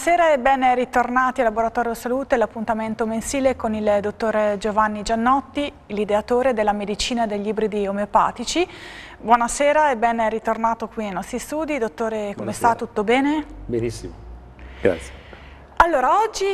Buonasera e ben ritornati al Laboratorio Salute, l'appuntamento mensile con il dottor Giovanni Giannotti, l'ideatore della medicina degli ibridi omeopatici. Buonasera e ben ritornato qui ai nostri studi. Dottore, come Buonasera. sta? Tutto bene? Benissimo, grazie. Allora, oggi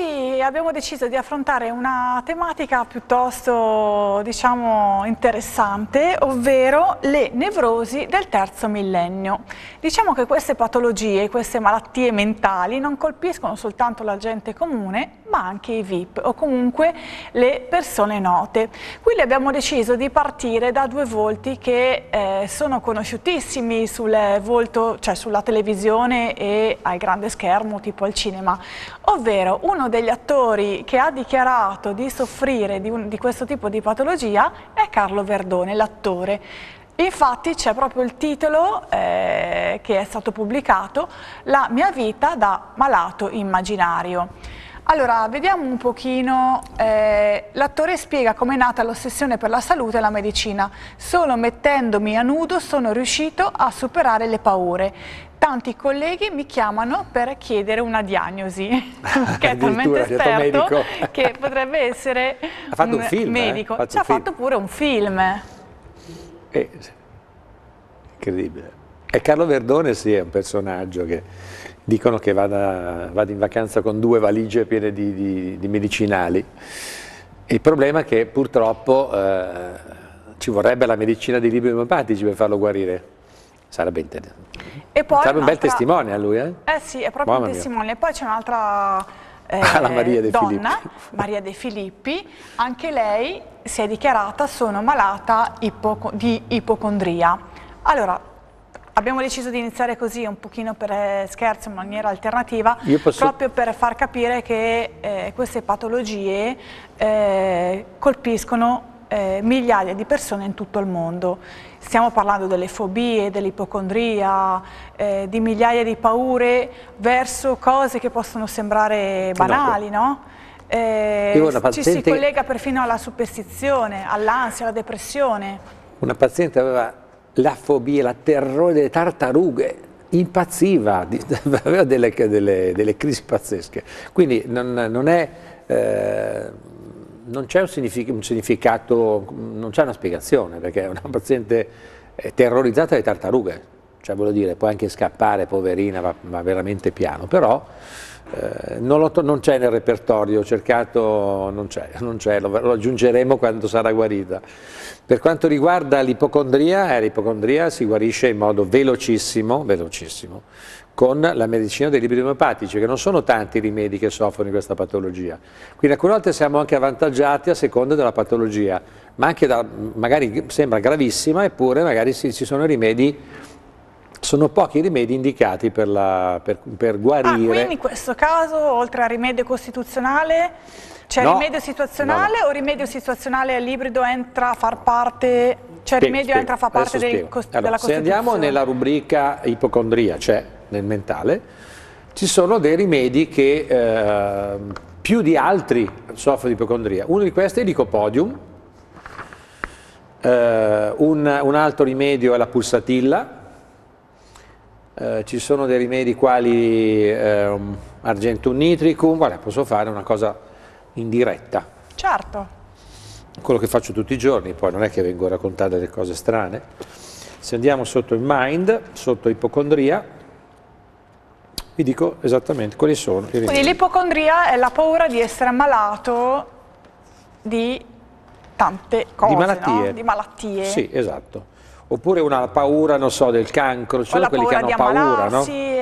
abbiamo deciso di affrontare una tematica piuttosto, diciamo, interessante, ovvero le nevrosi del terzo millennio. Diciamo che queste patologie, queste malattie mentali non colpiscono soltanto la gente comune, ma anche i VIP o comunque le persone note. Quindi abbiamo deciso di partire da due volti che eh, sono conosciutissimi sul volto, cioè sulla televisione e al grande schermo, tipo al cinema, ovvero ovvero uno degli attori che ha dichiarato di soffrire di, un, di questo tipo di patologia è Carlo Verdone, l'attore. Infatti c'è proprio il titolo eh, che è stato pubblicato, La mia vita da malato immaginario. Allora, vediamo un pochino, eh, l'attore spiega come è nata l'ossessione per la salute e la medicina. Solo mettendomi a nudo sono riuscito a superare le paure tanti colleghi mi chiamano per chiedere una diagnosi, che è talmente esperto che potrebbe essere ha fatto un, un film, eh? medico. Eh? Ci ha fatto pure un film. Eh, incredibile. E Carlo Verdone sì, è un personaggio che dicono che vada, vada in vacanza con due valigie piene di, di, di medicinali. Il problema è che purtroppo eh, ci vorrebbe la medicina dei libri omeopatici per farlo guarire sarebbe interessante. sarebbe un bel testimone a lui, eh? Eh sì, è proprio Mamma un testimone. E poi c'è un'altra... Eh, Maria De donna, Filippi. Maria De Filippi, anche lei si è dichiarata sono malata ipo di ipocondria. Allora, abbiamo deciso di iniziare così un pochino per eh, scherzo in maniera alternativa posso... proprio per far capire che eh, queste patologie eh, colpiscono eh, migliaia di persone in tutto il mondo. Stiamo parlando delle fobie, dell'ipocondria, eh, di migliaia di paure verso cose che possono sembrare banali, no? no? Eh, Ci si collega perfino alla superstizione, all'ansia, alla depressione. Una paziente aveva la fobia, la terrore delle tartarughe, impazziva, aveva delle, delle, delle crisi pazzesche. Quindi non, non è... Eh non c'è un, un, significato, non c'è una spiegazione, perché è una paziente è eh, terrorizzata dalle tartarughe, cioè voglio dire, può anche scappare, poverina, va, va veramente piano, però eh, non, c'è nel repertorio, ho cercato, non c'è, non c'è lo, lo, aggiungeremo quando sarà guarita. Per quanto riguarda l'ipocondria, eh, l'ipocondria si guarisce in modo velocissimo, velocissimo con la medicina dei libri omeopatici, che non sono tanti i rimedi che soffrono di questa patologia. Quindi alcune volte siamo anche avvantaggiati a seconda della patologia, ma anche da, magari sembra gravissima, eppure magari sì, ci sono rimedi sono pochi i rimedi indicati per, la, per, per ah, guarire. Ah, quindi in questo caso, oltre al rimedio costituzionale, c'è no, rimedio situazionale no, no. o rimedio situazionale all'ibrido entra a far parte, cioè spiego, rimedio entra a parte del, allora, della Costituzione? Se andiamo nella rubrica ipocondria, cioè nel mentale, ci sono dei rimedi che eh, più di altri soffrono di ipocondria. Uno di questi è l'icopodium, eh, un, un, altro rimedio è la pulsatilla, eh, ci sono dei rimedi quali ehm, argentum nitricum, guarda, posso fare una cosa in diretta. Certo. Quello che faccio tutti i giorni, poi non è che vengo a raccontare delle cose strane. Se andiamo sotto il mind, sotto ipocondria, vi dico esattamente quali sono. i Quindi l'ipocondria è la paura di essere ammalato di tante cose, di malattie. No? Di malattie. Sì, esatto. Oppure una paura, non so, del cancro, ci sono quelli che hanno paura, no? Sì,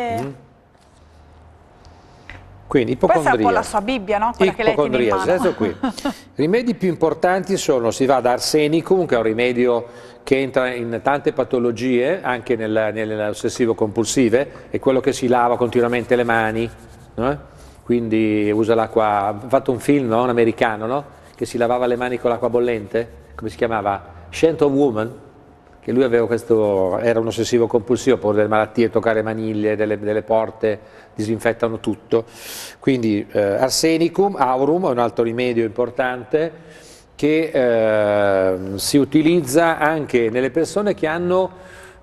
quindi ipocondria. Questa è un po' la sua Bibbia, no? Quella ipocondria, che lei adesso qui. I Rimedi più importanti sono, si va ad arsenicum, che è un rimedio che entra in tante patologie, anche nell'ossessivo compulsive, è quello che si lava continuamente le mani, no? quindi usa l'acqua, ha fatto un film, no? un americano, no? che si lavava le mani con l'acqua bollente, come si chiamava? Scent of Woman, che lui questo, era un ossessivo compulsivo porre delle malattie, toccare maniglie, delle, delle porte, disinfettano tutto. Quindi eh, arsenicum, aurum è un altro rimedio importante che eh, si utilizza anche nelle persone che hanno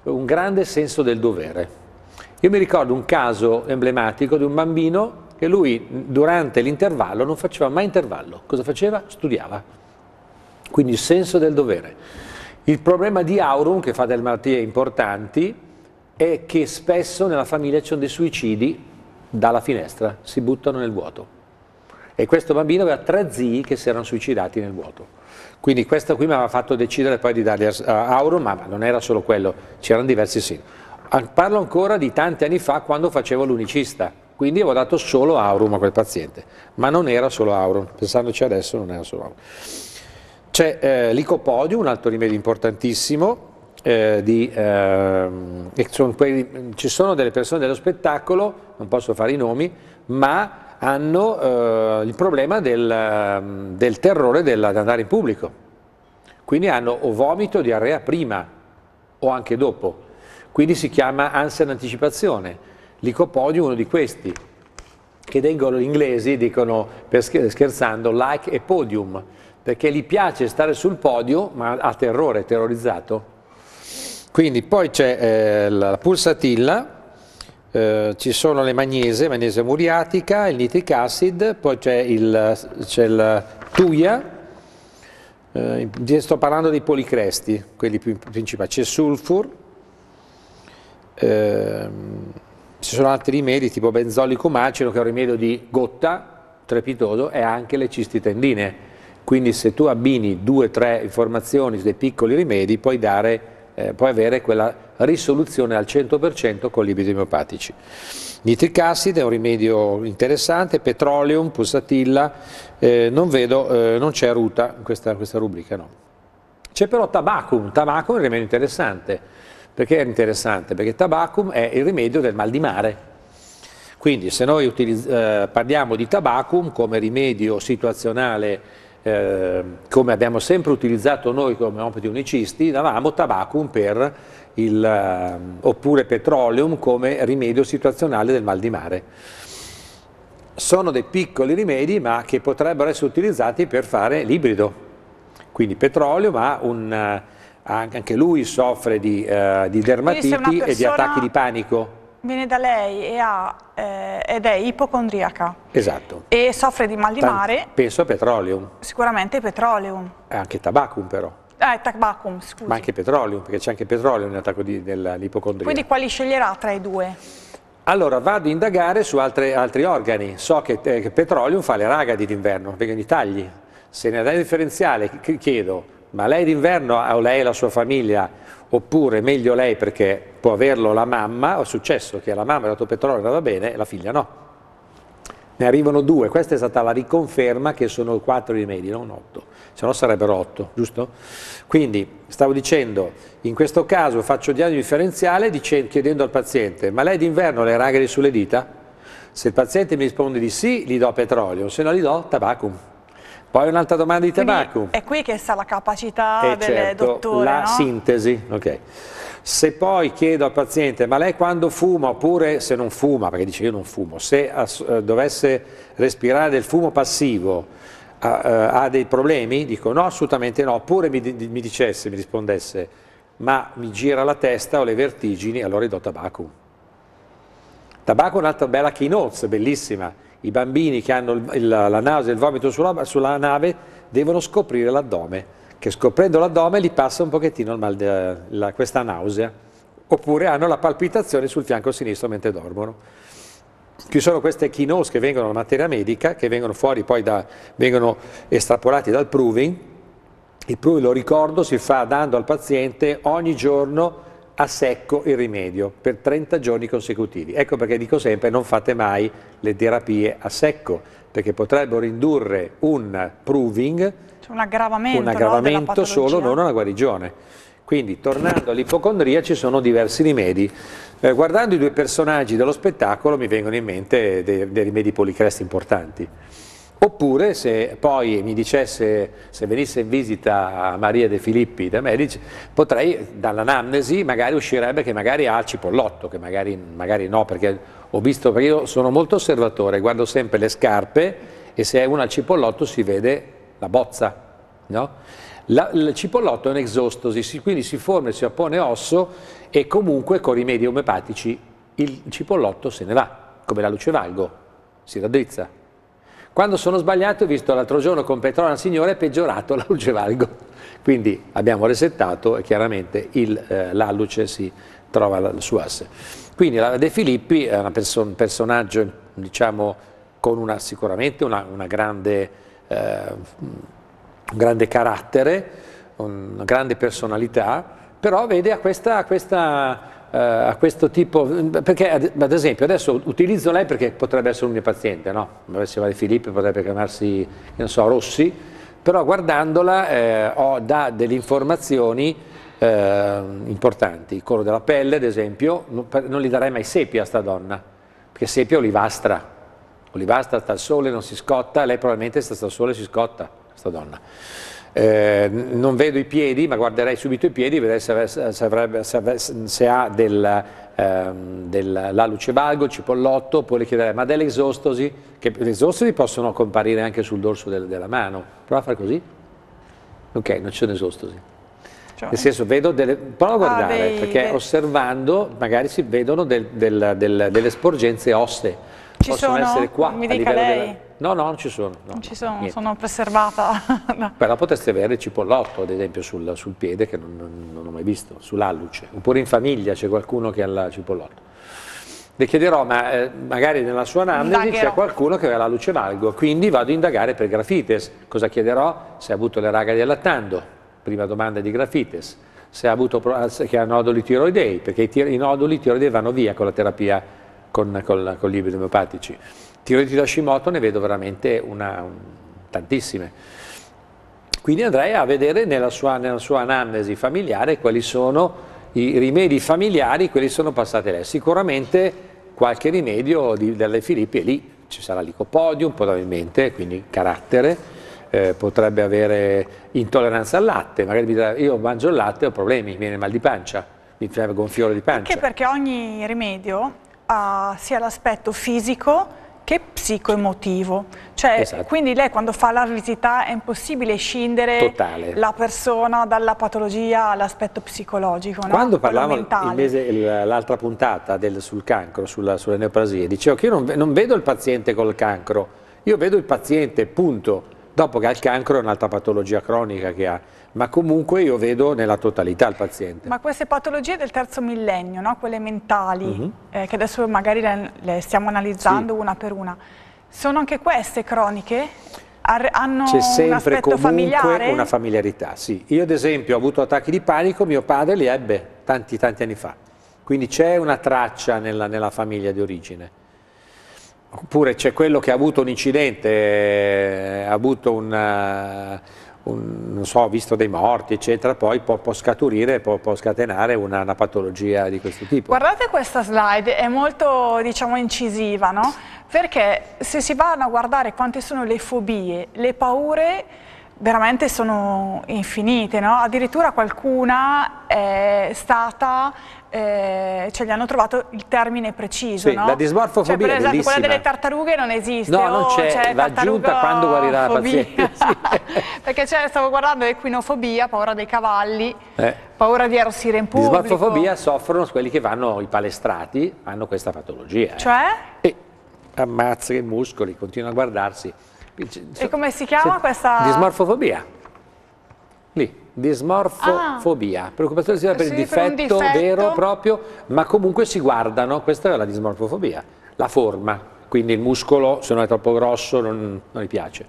un grande senso del dovere. Io mi ricordo un caso emblematico di un bambino che lui durante l'intervallo non faceva mai intervallo, cosa faceva? Studiava. Quindi il senso del dovere. Il problema di Aurum, che fa delle malattie importanti, è che spesso nella famiglia ci sono dei suicidi dalla finestra, si buttano nel vuoto. E questo bambino aveva tre zii che si erano suicidati nel vuoto. Quindi questo qui mi aveva fatto decidere poi di dargli Aurum, ma non era solo quello, c'erano diversi sì. Parlo ancora di tanti anni fa quando facevo l'unicista, quindi avevo dato solo Aurum a quel paziente, ma non era solo Aurum, pensandoci adesso non era solo Aurum. C'è eh, l'Icopodio, un altro rimedio importantissimo, eh, di, eh, sono quelli, ci sono delle persone dello spettacolo, non posso fare i nomi, ma hanno eh, il problema del, ehm, del terrore andare in pubblico. Quindi hanno o vomito, diarrea prima o anche dopo. Quindi si chiama ansia in anticipazione. L'icopodio è uno di questi, che dei gli inglesi dicono, scherzando, like e podium perché gli piace stare sul podio, ma ha terrore, è terrorizzato. Quindi poi c'è eh, la pulsatilla, eh, ci sono le magnese, magnese muriatica, il nitric acid, poi c'è il, il, tuia, eh, sto parlando dei policresti, quelli più principali, c'è il sulfur, ehm, ci sono altri rimedi tipo benzolico macero che è un rimedio di gotta, trepitoso, e anche le cistitendine quindi se tu abbini due o tre informazioni su dei piccoli rimedi puoi, dare, eh, puoi avere quella risoluzione al 100% con libidi omeopatici. Nitric acid è un rimedio interessante, petroleum, pulsatilla, eh, non, eh, non c'è ruta in questa, questa rubrica, no. C'è però tabacum, tabacum è un rimedio interessante, perché è interessante? Perché tabacum è il rimedio del mal di mare. Quindi se noi eh, parliamo di tabacum come rimedio situazionale eh, come abbiamo sempre utilizzato noi come opiti unicisti, davamo tabacum per il, eh, oppure petroleum come rimedio situazionale del mal di mare. Sono dei piccoli rimedi ma che potrebbero essere utilizzati per fare l'ibrido, quindi petrolio ma un, eh, anche lui soffre di, eh, di dermatiti e di attacchi di panico Viene da lei e ha, eh, ed è ipocondriaca. Esatto. E soffre di mal di Tant mare. Penso a petrolio. Sicuramente petrolio. E anche tabacum però. Ah, tabacum, scusa. Ma anche petrolio, perché c'è anche petrolio nell'attacco dell'ipocondria. Quindi quali sceglierà tra i due? Allora vado a indagare su altre, altri organi. So che, eh, che petrolio fa le ragadi d'inverno, perché li tagli. Se nella differenziale chiedo ma lei d'inverno o lei e la sua famiglia, oppure meglio lei perché può averlo la mamma, è successo che la mamma ha dato petrolio e andava bene, e la figlia no. Ne arrivano due, questa è stata la riconferma che sono quattro rimedi, non otto, se no sarebbero otto, giusto? Quindi stavo dicendo, in questo caso faccio diagnosi differenziale chiedendo al paziente, ma lei d'inverno ha le raghe sulle dita? Se il paziente mi risponde di sì, gli do petrolio, se no gli do tabacco. Poi un'altra domanda di Quindi tabacco. è qui che sta la capacità eh delle certo, dottore, la no? sintesi, ok. Se poi chiedo al paziente, ma lei quando fuma, oppure se non fuma, perché dice io non fumo, se eh, dovesse respirare del fumo passivo, eh, ha dei problemi? Dico no, assolutamente no. Oppure mi, mi dicesse, mi rispondesse, ma mi gira la testa, o le vertigini, allora gli do tabacco. Tabacco è un'altra bella keynote, bellissima i bambini che hanno il, la nausea e il vomito sulla, sulla, nave devono scoprire l'addome, che scoprendo l'addome li passa un pochettino de, la, questa nausea, oppure hanno la palpitazione sul fianco sinistro mentre dormono. Ci sono queste chinos che vengono dalla materia medica, che vengono fuori poi da, vengono estrapolati dal proving, il proving lo ricordo si fa dando al paziente ogni giorno a secco il rimedio per 30 giorni consecutivi. Ecco perché dico sempre non fate mai le terapie a secco, perché potrebbero indurre un proving, cioè un aggravamento, un aggravamento no, solo, non una guarigione. Quindi tornando all'ipocondria ci sono diversi rimedi. Eh, guardando i due personaggi dello spettacolo mi vengono in mente dei, dei rimedi policresti importanti. Oppure se poi mi dicesse, se venisse in visita Maria De Filippi da Medici, potrei, dall'anamnesi magari uscirebbe che magari ha il cipollotto, che magari, magari no, perché ho visto, perché io sono molto osservatore, guardo sempre le scarpe e se è una al cipollotto si vede la bozza, no? La, il cipollotto è un quindi si forma e si oppone osso e comunque con rimedi omeopatici il cipollotto se ne va, come la luce valgo, si raddrizza. Quando sono sbagliato ho visto l'altro giorno con Petrona Signore è peggiorato l'allucevalgo. Quindi abbiamo resettato e chiaramente l'alluce eh, si trova al suo asse. Quindi la De Filippi è perso un personaggio diciamo, con una, sicuramente una, una grande, eh, un grande carattere, una grande personalità, però vede a questa, a questa eh, a questo tipo, perché ad, esempio adesso utilizzo lei perché potrebbe essere un mio paziente, no? Come si chiama Filippo potrebbe chiamarsi, non so, Rossi, però guardandola eh, ho da delle informazioni eh, importanti, il colore della pelle ad esempio, non gli darei mai sepia a sta donna, perché sepia è olivastra, olivastra sta al sole, non si scotta, lei probabilmente sta al sole e si scotta, sta donna. Eh, non vedo i piedi ma guarderei subito i piedi vedrei se, se, se, se ha del, ehm, dell'alucevalgo, il cipollotto, poi le chiederei ma delle esostosi, che le esostosi possono comparire anche sul dorso del, della mano, prova a fare così, ok non c'è sono esostosi. Cioè. Nel senso, vedo delle. Prova a ah, guardare, ah, beh, perché beh. osservando magari si vedono del, del, delle sporgenze ossee. Ci Possono sono? essere qua. Mi dica lei. Della, No, no, non ci sono. No, non ci sono, niente. sono preservata. Però potresti avere il cipollotto, ad esempio, sul, sul piede, che non, non, non, ho mai visto, sull'alluce. Oppure in famiglia c'è qualcuno che ha il cipollotto. Le chiederò, ma eh, magari nella sua analisi c'è qualcuno che ha la luce valgo, quindi vado a indagare per grafites. Cosa chiederò? Se ha avuto le raga di allattando, prima domanda di grafites. Se ha avuto che ha noduli tiroidei, perché i, i noduli tiroidei vanno via con la terapia con, con, con gli ibridomiopatici. Tiroliti di Hashimoto ne vedo veramente una, tantissime. Quindi andrei a vedere nella sua, nella sua anamnesi familiare quali sono i rimedi familiari, quelli sono passati lei. Sicuramente qualche rimedio di, delle Filippi è lì, ci sarà l'icopodium probabilmente, quindi carattere, eh, potrebbe avere intolleranza al latte, magari mi dirà io mangio il latte ho problemi, mi viene mal di pancia, mi viene gonfiore di pancia. Anche perché ogni rimedio ha sia l'aspetto fisico che psicoemotivo. Cioè, esatto. Quindi lei quando fa la visita è impossibile scindere Totale. la persona dalla patologia all'aspetto psicologico. Quando no? parlavamo l'altra puntata del, sul cancro, sulla, sulle neoplasie, dicevo che io non, non vedo il paziente col cancro, io vedo il paziente, punto dopo che il cancro è un'altra patologia cronica che ha, ma comunque io vedo nella totalità il paziente. Ma queste patologie del terzo millennio, no? quelle mentali, mm -hmm. eh, che adesso magari le, le stiamo analizzando sì. una per una, sono anche queste croniche? Ar hanno C'è sempre una familiarità, sì. Io ad esempio ho avuto attacchi di panico, mio padre li ebbe tanti tanti anni fa, quindi c'è una traccia nella, nella famiglia di origine. Oppure c'è quello che ha avuto un incidente, eh, ha avuto un, eh, un, non so, visto dei morti, eccetera, poi può, può scaturire, può, può scatenare una, una, patologia di questo tipo. Guardate questa slide, è molto diciamo, incisiva, no? Perché se si vanno a guardare quante sono le fobie, le paure veramente sono infinite, no? addirittura qualcuna è stata, eh, cioè gli hanno trovato il termine preciso. Sì, no? la dismorfofobia cioè, esempio, Quella delle tartarughe non esiste. No, non c'è, va giunta quando guarirà la paziente. Sì. Perché cioè, stavo guardando equinofobia, paura dei cavalli, eh. paura di arrossire in pubblico. Dismorfofobia soffrono quelli che vanno, i palestrati, hanno questa patologia. Eh. Cioè? Eh. E ammazza i muscoli, continua a guardarsi e come si chiama se, questa? Dismorfofobia. Lì, dismorfofobia. Ah. Preoccupazione per sì, il difetto, per difetto vero, proprio, ma comunque si guardano, questa è la dismorfofobia, la forma. Quindi il muscolo, se non è troppo grosso, non, non gli piace.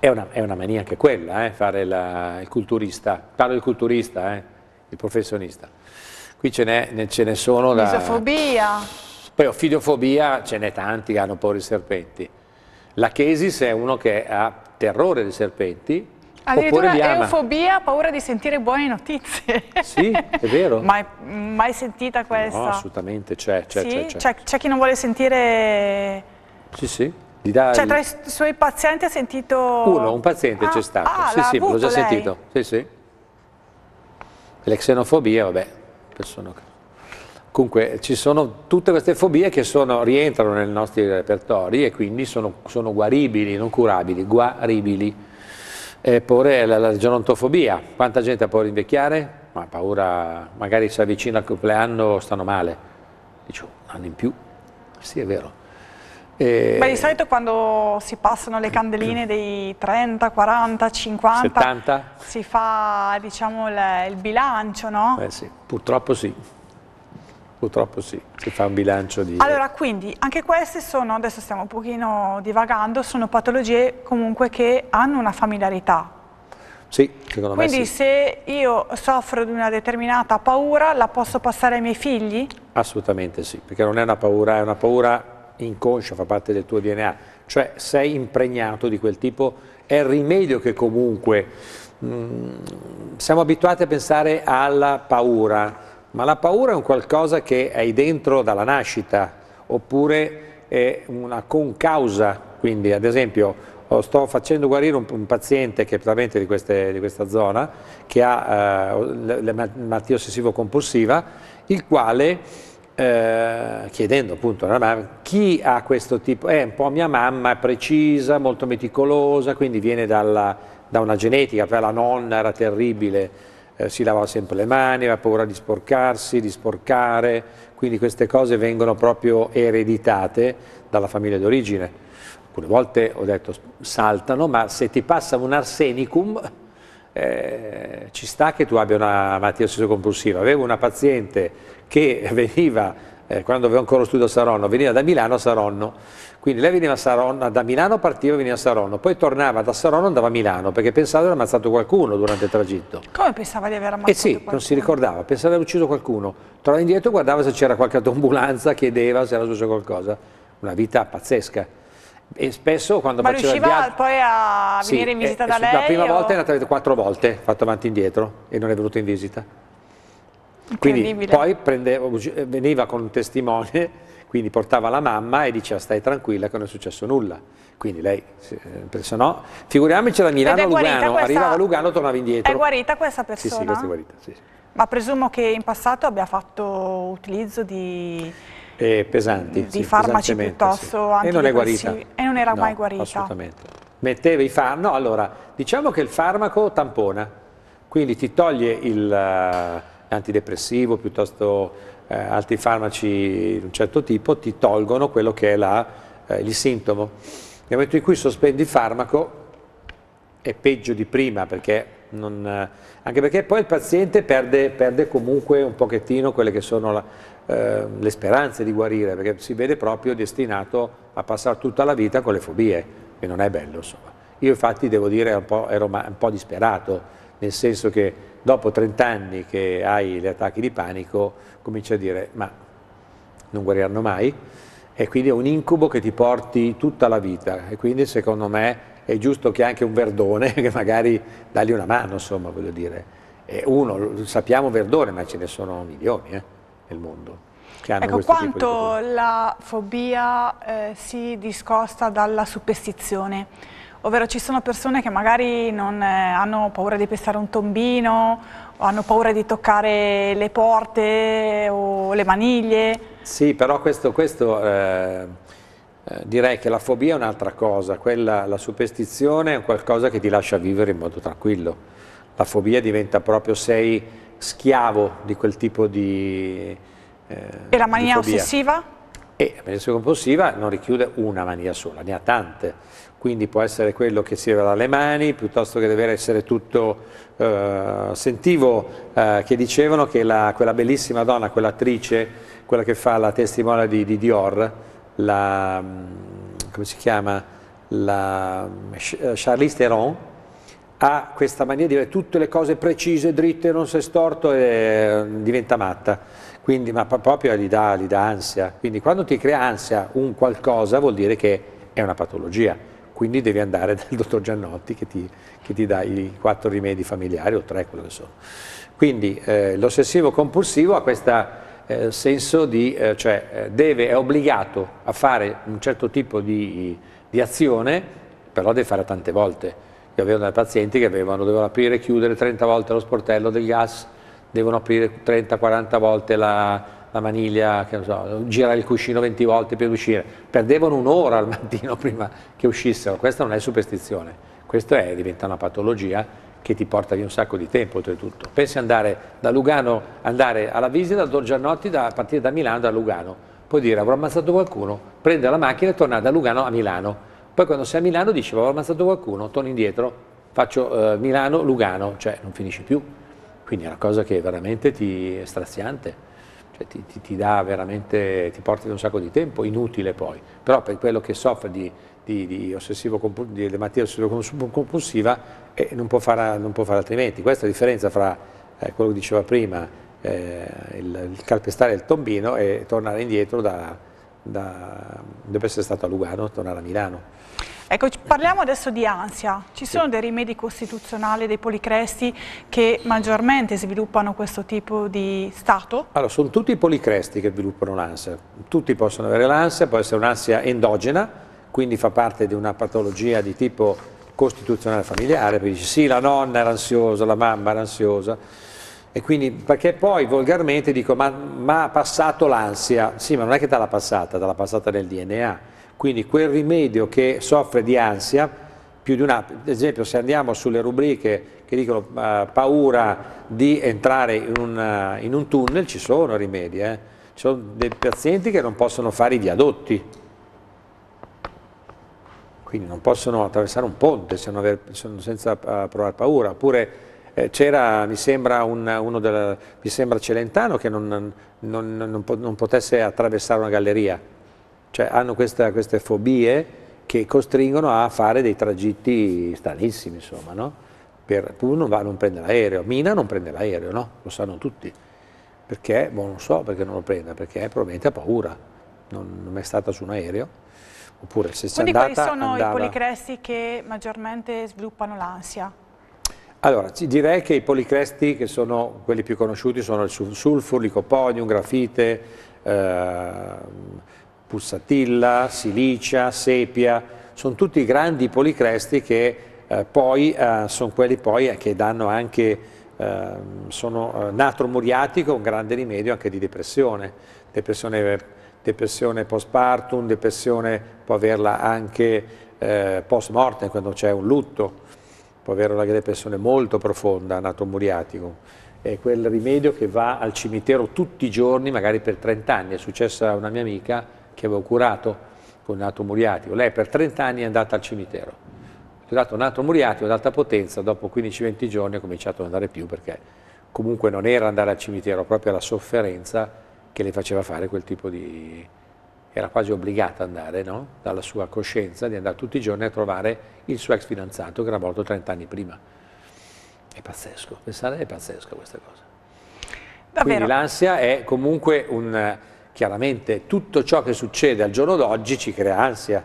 È una, è una, mania anche quella, eh, fare la, il culturista. Parlo del culturista, eh, il professionista. Qui ce, ne, ce ne sono da... Misofobia. Poi ofidiofobia, ce n'è tanti che hanno paura i serpenti. La chesis è uno che ha terrore dei serpenti, Addirittura eufobia, paura di sentire buone notizie. Sì, è vero. mai, mai sentita questa? No, assolutamente, c'è, c'è, sì? chi non vuole sentire... Sì, sì. Dà... Cioè, tra i suoi pazienti ha sentito... Uno, un paziente ah, c'è stato. Ah, sì, sì, l'ho già lei. sentito. Sì, sì. E la xenofobia, vabbè, persona che... Comunque ci sono tutte queste fobie che sono, rientrano nei nostri repertori e quindi sono, sono guaribili, non curabili, guaribili. Eppure la, la gerontofobia, quanta gente ha paura di invecchiare? Ma paura, magari si avvicina al compleanno, stanno male. Dice oh, un anno in più, sì è vero. E... Beh, di solito quando si passano le candeline dei 30, 40, 50, 70. si fa diciamo, il, il bilancio, no? Beh, sì. purtroppo sì. Purtroppo sì, si fa un bilancio di... Allora, quindi, anche queste sono, adesso stiamo un pochino divagando, sono patologie comunque che hanno una familiarità. Sì, secondo quindi me Quindi sì. se io soffro di una determinata paura, la posso passare ai miei figli? Assolutamente sì, perché non è una paura, è una paura inconscia, fa parte del tuo DNA, cioè sei impregnato di quel tipo, è il rimedio che comunque... Mh, mm, siamo abituati a pensare alla paura, ma la paura è un qualcosa che hai dentro dalla nascita, oppure è una concausa, quindi ad esempio oh, sto facendo guarire un, un paziente che è veramente di, queste, di, questa zona, che ha eh, malattia ossessivo-compulsiva, il quale eh, chiedendo appunto alla mamma chi ha questo tipo, è eh, un po' mia mamma, è precisa, molto meticolosa, quindi viene dalla, da una genetica, per cioè la nonna era terribile, eh, si lavava sempre le mani, aveva paura di sporcarsi, di sporcare, quindi queste cose vengono proprio ereditate dalla famiglia d'origine. Alcune volte, ho detto, saltano, ma se ti passa un arsenicum, eh, ci sta che tu abbia una malattia ossessiva compulsiva. Avevo una paziente che veniva, eh, quando avevo ancora lo studio a Saronno, veniva da Milano a Saronno, quindi lei veniva a Saronno, da Milano partiva e veniva a Saronno, poi tornava da Saronno e andava a Milano perché pensava di aver ammazzato qualcuno durante il tragitto. Come pensava di aver ammazzato? qualcuno? Eh sì, qualcuno? non si ricordava, pensava di aver ucciso qualcuno. Tornava indietro, guardava se c'era qualche ambulanza, chiedeva se era successo qualcosa. Una vita pazzesca. E spesso quando Ma faceva il viaggio... riusciva poi a venire sì, in visita e, eh, da lei? La prima o... volta è andata quattro volte, fatto avanti e indietro e non è venuto in visita. Quindi poi prendeva, veniva con un testimone quindi portava la mamma e diceva stai tranquilla che non è successo nulla. Quindi lei, se eh, no, figuriamoci da Milano a Lugano, questa... arrivava a Lugano tornava indietro. È guarita questa persona? Sì, sì, questa è guarita, sì. Ma presumo che in passato abbia fatto utilizzo di... Eh, pesanti, di sì, farmaci piuttosto sì. E non è guarita. E non era no, mai guarita. assolutamente. Metteva i farmaci, no, allora, diciamo che il farmaco tampona, quindi ti toglie eh, l'antidepressivo piuttosto eh, altri farmaci di un certo tipo ti tolgono quello che è la, eh, il sintomo. Nel momento in cui sospendi il farmaco è peggio di prima perché non, eh, anche perché poi il paziente perde, perde, comunque un pochettino quelle che sono la, eh, le speranze di guarire, perché si vede proprio destinato a passare tutta la vita con le fobie, che non è bello insomma. Io infatti devo dire un po', ero un po disperato nel senso che dopo 30 anni che hai gli attacchi di panico cominci a dire ma non guariranno mai e quindi è un incubo che ti porti tutta la vita e quindi secondo me è giusto che anche un verdone che magari dagli una mano insomma voglio dire e uno, sappiamo verdone ma ce ne sono milioni eh, nel mondo ecco, quanto la fobia eh, si discosta dalla superstizione ovvero ci sono persone che magari non, eh, hanno paura di pestare un tombino o hanno paura di toccare le porte o le maniglie. Sì, però questo, questo eh, eh direi che la fobia è un'altra cosa, Quella, la superstizione è qualcosa che ti lascia vivere in modo tranquillo. La fobia diventa proprio sei schiavo di quel tipo di... Eh, e la mania ossessiva? E la mania ossessiva non richiude una mania sola, ne ha tante quindi può essere quello che si aveva le mani, piuttosto che dover essere tutto... Eh, sentivo eh, che dicevano che la, quella bellissima donna, quell'attrice, quella che fa la testimone di, di, Dior, la, mm, come si chiama, la eh, Charlize Theron, ha questa mania di avere tutte le cose precise, dritte, non si è storto e mm, diventa matta. Quindi, ma proprio gli dà, gli dà ansia. Quindi quando ti crea ansia un qualcosa vuol dire che è una patologia quindi devi andare dal dottor Giannotti che ti, che ti dà i quattro rimedi familiari o tre, quello che sono. Quindi eh, l'ossessivo compulsivo ha questo eh, senso di, eh, cioè eh, deve, è obbligato a fare un certo tipo di, di azione, però deve fare tante volte. Io avevo dei pazienti che avevano, dovevano aprire e chiudere 30 volte lo sportello del gas, devono aprire 30-40 volte la, la maniglia, che so, girare il cuscino 20 volte per uscire, perdevano un'ora al mattino prima che uscissero, questa non è superstizione, questa è, diventa una patologia che ti porta via un sacco di tempo oltretutto. Pensi andare da Lugano, andare alla visita da Giannotti, da, partire da Milano da Lugano, puoi dire avrò ammazzato qualcuno, prendere la macchina e tornare da Lugano a Milano. Poi quando sei a Milano dici avrò ammazzato qualcuno, torno indietro, faccio eh, Milano-Lugano, cioè non finisci più. Quindi è una cosa che veramente ti è straziante cioè ti, ti, ti, dà veramente, ti porta un sacco di tempo, inutile poi, però per quello che soffre di, di, di, ossessivo, di malattia ossessivo-compulsiva eh, non, può fare, non può fare altrimenti. Questa è la differenza fra eh, quello che diceva prima, eh, il, il, calpestare il tombino e tornare indietro da, da, deve essere stato a Lugano, tornare a Milano. Ecco, parliamo adesso di ansia. Ci sono dei rimedi costituzionali, dei policresti che maggiormente sviluppano questo tipo di stato? Allora, sono tutti i policresti che sviluppano l'ansia. Tutti possono avere l'ansia, può essere un'ansia endogena, quindi fa parte di una patologia di tipo costituzionale familiare, perché dici sì, la nonna era ansiosa, la mamma era ansiosa. E quindi, perché poi volgarmente dico, ma, ma ha passato l'ansia? Sì, ma non è che te l'ha passata, te l'ha passata nel DNA quindi quel rimedio che soffre di ansia, più di una, ad esempio se andiamo sulle rubriche che dicono uh, paura di entrare in un, uh, in un, tunnel, ci sono rimedi, eh? ci sono dei pazienti che non possono fare i viadotti, quindi non possono attraversare un ponte se aver, se senza uh, provare paura, oppure eh, c'era, mi sembra, un, uno della, mi sembra Celentano che non, non, non, non potesse attraversare una galleria, cioè hanno questa, queste fobie che costringono a fare dei tragitti stranissimi, insomma, no? Per, non, va, non prende l'aereo, Mina non prende l'aereo, no? Lo sanno tutti. Perché? Boh, non so perché non lo prenda, perché probabilmente ha paura, non, non è stata su un aereo. Oppure se Quindi andata, quali sono andava... i policresti che maggiormente sviluppano l'ansia? Allora, direi che i policresti, che sono quelli più conosciuti, sono il sulfur, l'icoponium, grafite, ehm, pulsatilla, Silicia, Sepia, sono tutti grandi policresti che eh, poi eh, sono quelli poi eh, che danno anche, ehm, eh, sono natro muriatico, un grande rimedio anche di depressione, depressione, depressione postpartum, depressione può averla anche eh, post mortem quando c'è un lutto, può avere una depressione molto profonda, natro muriatico è quel rimedio che va al cimitero tutti i giorni, magari per 30 anni. È successo a una mia amica avevo curato con Nato Muriati. Lei per 30 anni è andata al cimitero. Ho dato Nato Muriati, ho dato a Potenza, dopo 15-20 giorni ho cominciato ad andare più perché comunque non era andare al cimitero, proprio la sofferenza che le faceva fare quel tipo di... era quasi obbligata ad andare, no? Dalla sua coscienza di andare tutti i giorni a trovare il suo ex fidanzato che era morto 30 anni prima. È pazzesco, pensare è pazzesco questa cosa. Davvero. Quindi l'ansia è comunque un chiaramente tutto ciò che succede al giorno d'oggi ci crea ansia.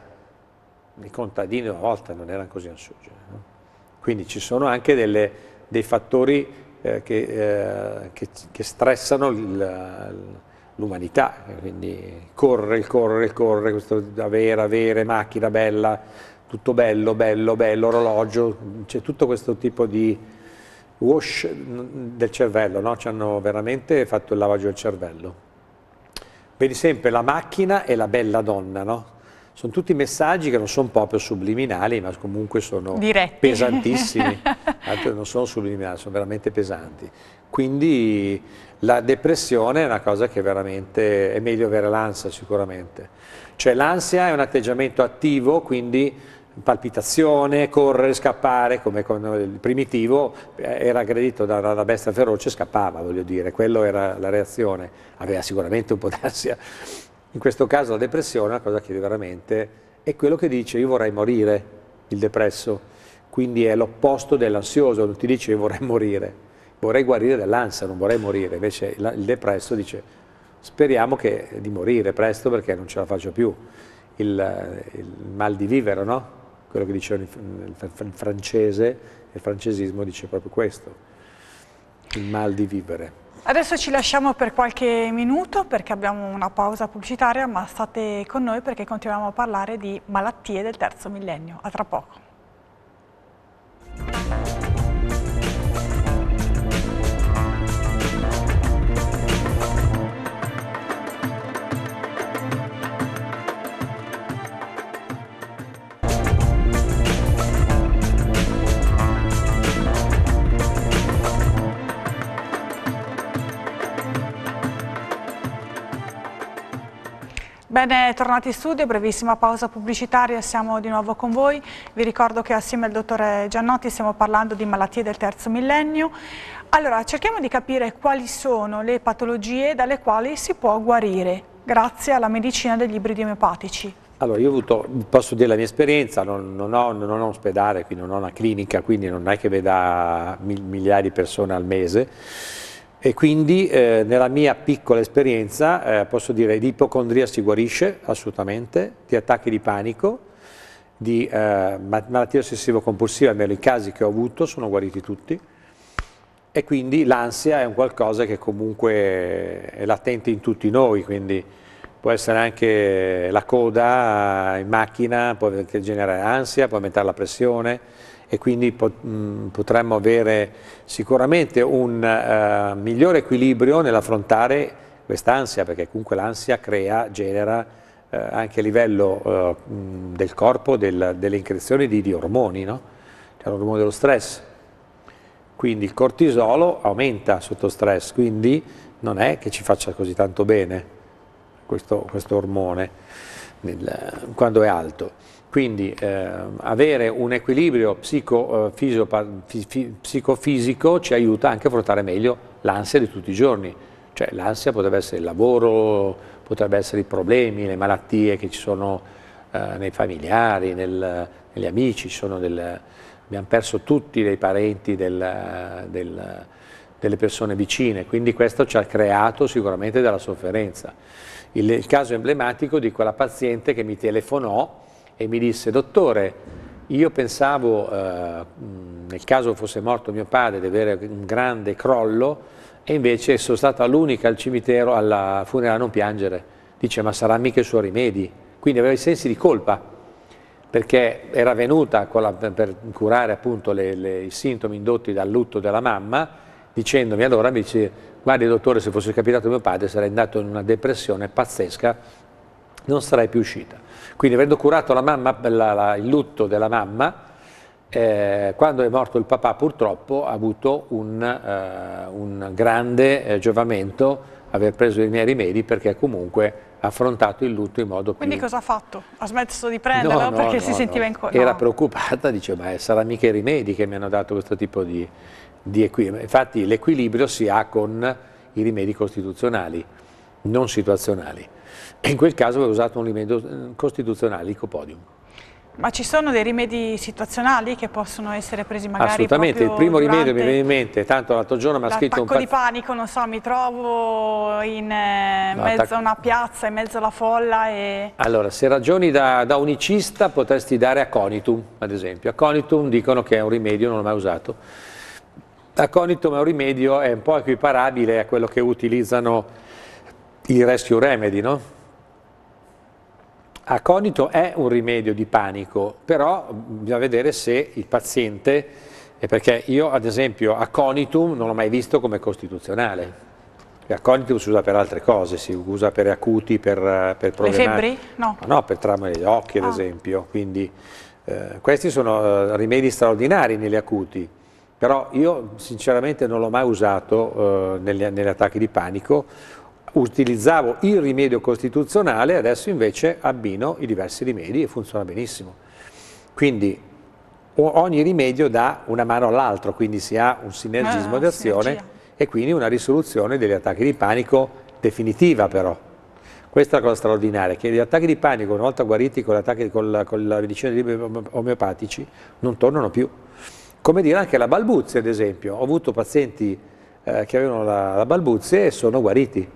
I contadini una volta non erano così ansiosi. No? Quindi ci sono anche delle, dei fattori eh, che, eh, che, che, stressano l'umanità, quindi corre, corre, corre, questo avere, avere, macchina bella, tutto bello, bello, bello, orologio, c'è tutto questo tipo di wash mm, del cervello, no? ci hanno veramente fatto il lavaggio del cervello per esempio la macchina e la bella donna, no? Sono tutti messaggi che non sono proprio subliminali, ma comunque sono Diretti. pesantissimi. Altri non sono subliminali, sono veramente pesanti. Quindi la depressione è una cosa che veramente è meglio avere l'ansia sicuramente. Cioè l'ansia è un atteggiamento attivo, quindi palpitazione, correre, scappare, come con il primitivo eh, era aggredito da una bestia feroce scappava, voglio dire, quella era la reazione, aveva sicuramente un po' d'ansia. In questo caso la depressione è una cosa che veramente è quello che dice io vorrei morire, il depresso, quindi è l'opposto dell'ansioso, non ti dice io vorrei morire, vorrei guarire dall'ansia, non vorrei morire, invece il depresso dice speriamo che, di morire presto perché non ce la faccio più, il, il mal di vivere, no? quello che diceva il francese, il francesismo dice proprio questo, il mal di vivere. Adesso ci lasciamo per qualche minuto perché abbiamo una pausa pubblicitaria, ma state con noi perché continuiamo a parlare di malattie del terzo millennio. A tra poco. Bene, tornati in studio, brevissima pausa pubblicitaria, siamo di nuovo con voi. Vi ricordo che assieme al dottore Giannotti stiamo parlando di malattie del terzo millennio. Allora, cerchiamo di capire quali sono le patologie dalle quali si può guarire grazie alla medicina degli ibridi omeopatici. Allora, io avuto, posso dire la mia esperienza, non, non, ho, non, ho, un ospedale, quindi non ho una clinica, quindi non è che veda migliaia di persone al mese e quindi eh, nella mia piccola esperienza eh, posso dire di ipocondria si guarisce assolutamente, di attacchi di panico, di eh, malattia ossessivo-compulsiva, almeno i casi che ho avuto sono guariti tutti e quindi l'ansia è un qualcosa che comunque è latente in tutti noi, quindi può essere anche la coda in macchina, può generare ansia, può aumentare la pressione, e quindi potremmo avere sicuramente un uh, migliore equilibrio nell'affrontare quest'ansia, perché comunque l'ansia crea, genera uh, anche a livello uh, del corpo del, delle increzioni di, di ormoni, no? c'è cioè, l'ormone dello stress. Quindi il cortisolo aumenta sotto stress, quindi non è che ci faccia così tanto bene questo, questo ormone nel, quando è alto. Quindi eh, avere un equilibrio psico, eh, fi, psicofisico ci aiuta anche a affrontare meglio l'ansia di tutti i giorni. Cioè l'ansia potrebbe essere il lavoro, potrebbe essere i problemi, le malattie che ci sono eh, nei familiari, nel, negli amici, del, abbiamo perso tutti dei parenti del, del, delle persone vicine, quindi questo ci ha creato sicuramente della sofferenza. Il, il caso emblematico di quella paziente che mi telefonò e mi disse, dottore, io pensavo, eh, nel caso fosse morto mio padre, di avere un grande crollo e invece sono stata l'unica al cimitero, alla funerale a non piangere. Dice, ma sarà mica i suoi rimedi. Quindi aveva i sensi di colpa, perché era venuta la, per curare appunto le, le, i sintomi indotti dal lutto della mamma, dicendomi allora, mi dice, guardi dottore, se fosse capitato mio padre sarei andato in una depressione pazzesca, non sarei più uscita. Quindi avendo curato la mamma, la, la, il lutto della mamma, eh, quando è morto il papà purtroppo ha avuto un, eh, un grande eh, giovamento aver preso i miei rimedi perché comunque ha affrontato il lutto in modo Quindi più... Quindi cosa ha fatto? Ha smesso di prenderlo no, no, perché no, si sentiva in colpa? Era preoccupata, diceva, ma eh, sarà mica i rimedi che mi hanno dato questo tipo di, di equilibrio. Infatti l'equilibrio si ha con i rimedi costituzionali, non situazionali. E in quel caso è usato un rimedio eh, costituzionale, l'icopodium. Ma ci sono dei rimedi situazionali che possono essere presi magari Assolutamente, il primo rimedio mi viene in mente, tanto l'altro giorno mi ha scritto un... L'attacco di panico, non so, mi trovo in eh, no, mezzo a una piazza, in mezzo alla folla e... Allora, se ragioni da, da unicista potresti dare aconitum, ad esempio. Aconitum dicono che è un rimedio, non l'ho mai usato. Aconitum è un rimedio, è un po' equiparabile a quello che utilizzano il rescue remedy, no? Aconito è un rimedio di panico, però bisogna vedere se il paziente, perché io ad esempio aconitum non l'ho mai visto come costituzionale, aconitum si usa per altre cose, si usa per acuti, per, per problemi. Le febbri? No. No, per traumi degli occhi ad ah. esempio, quindi eh, questi sono eh, rimedi straordinari negli acuti, però io sinceramente non l'ho mai usato eh, negli, negli attacchi di panico, utilizzavo il rimedio costituzionale, adesso invece abbino i diversi rimedi e funziona benissimo. Quindi ogni rimedio dà una mano all'altro, quindi si ha un sinergismo ah, di azione sinergia. e quindi una risoluzione degli attacchi di panico definitiva però. Questa è la cosa straordinaria, che gli attacchi di panico, una volta guariti con, con, con la medicina di libri omeopatici, non tornano più. Come dire anche la balbuzia, ad esempio. Ho avuto pazienti eh, che avevano la, la balbuzia e sono guariti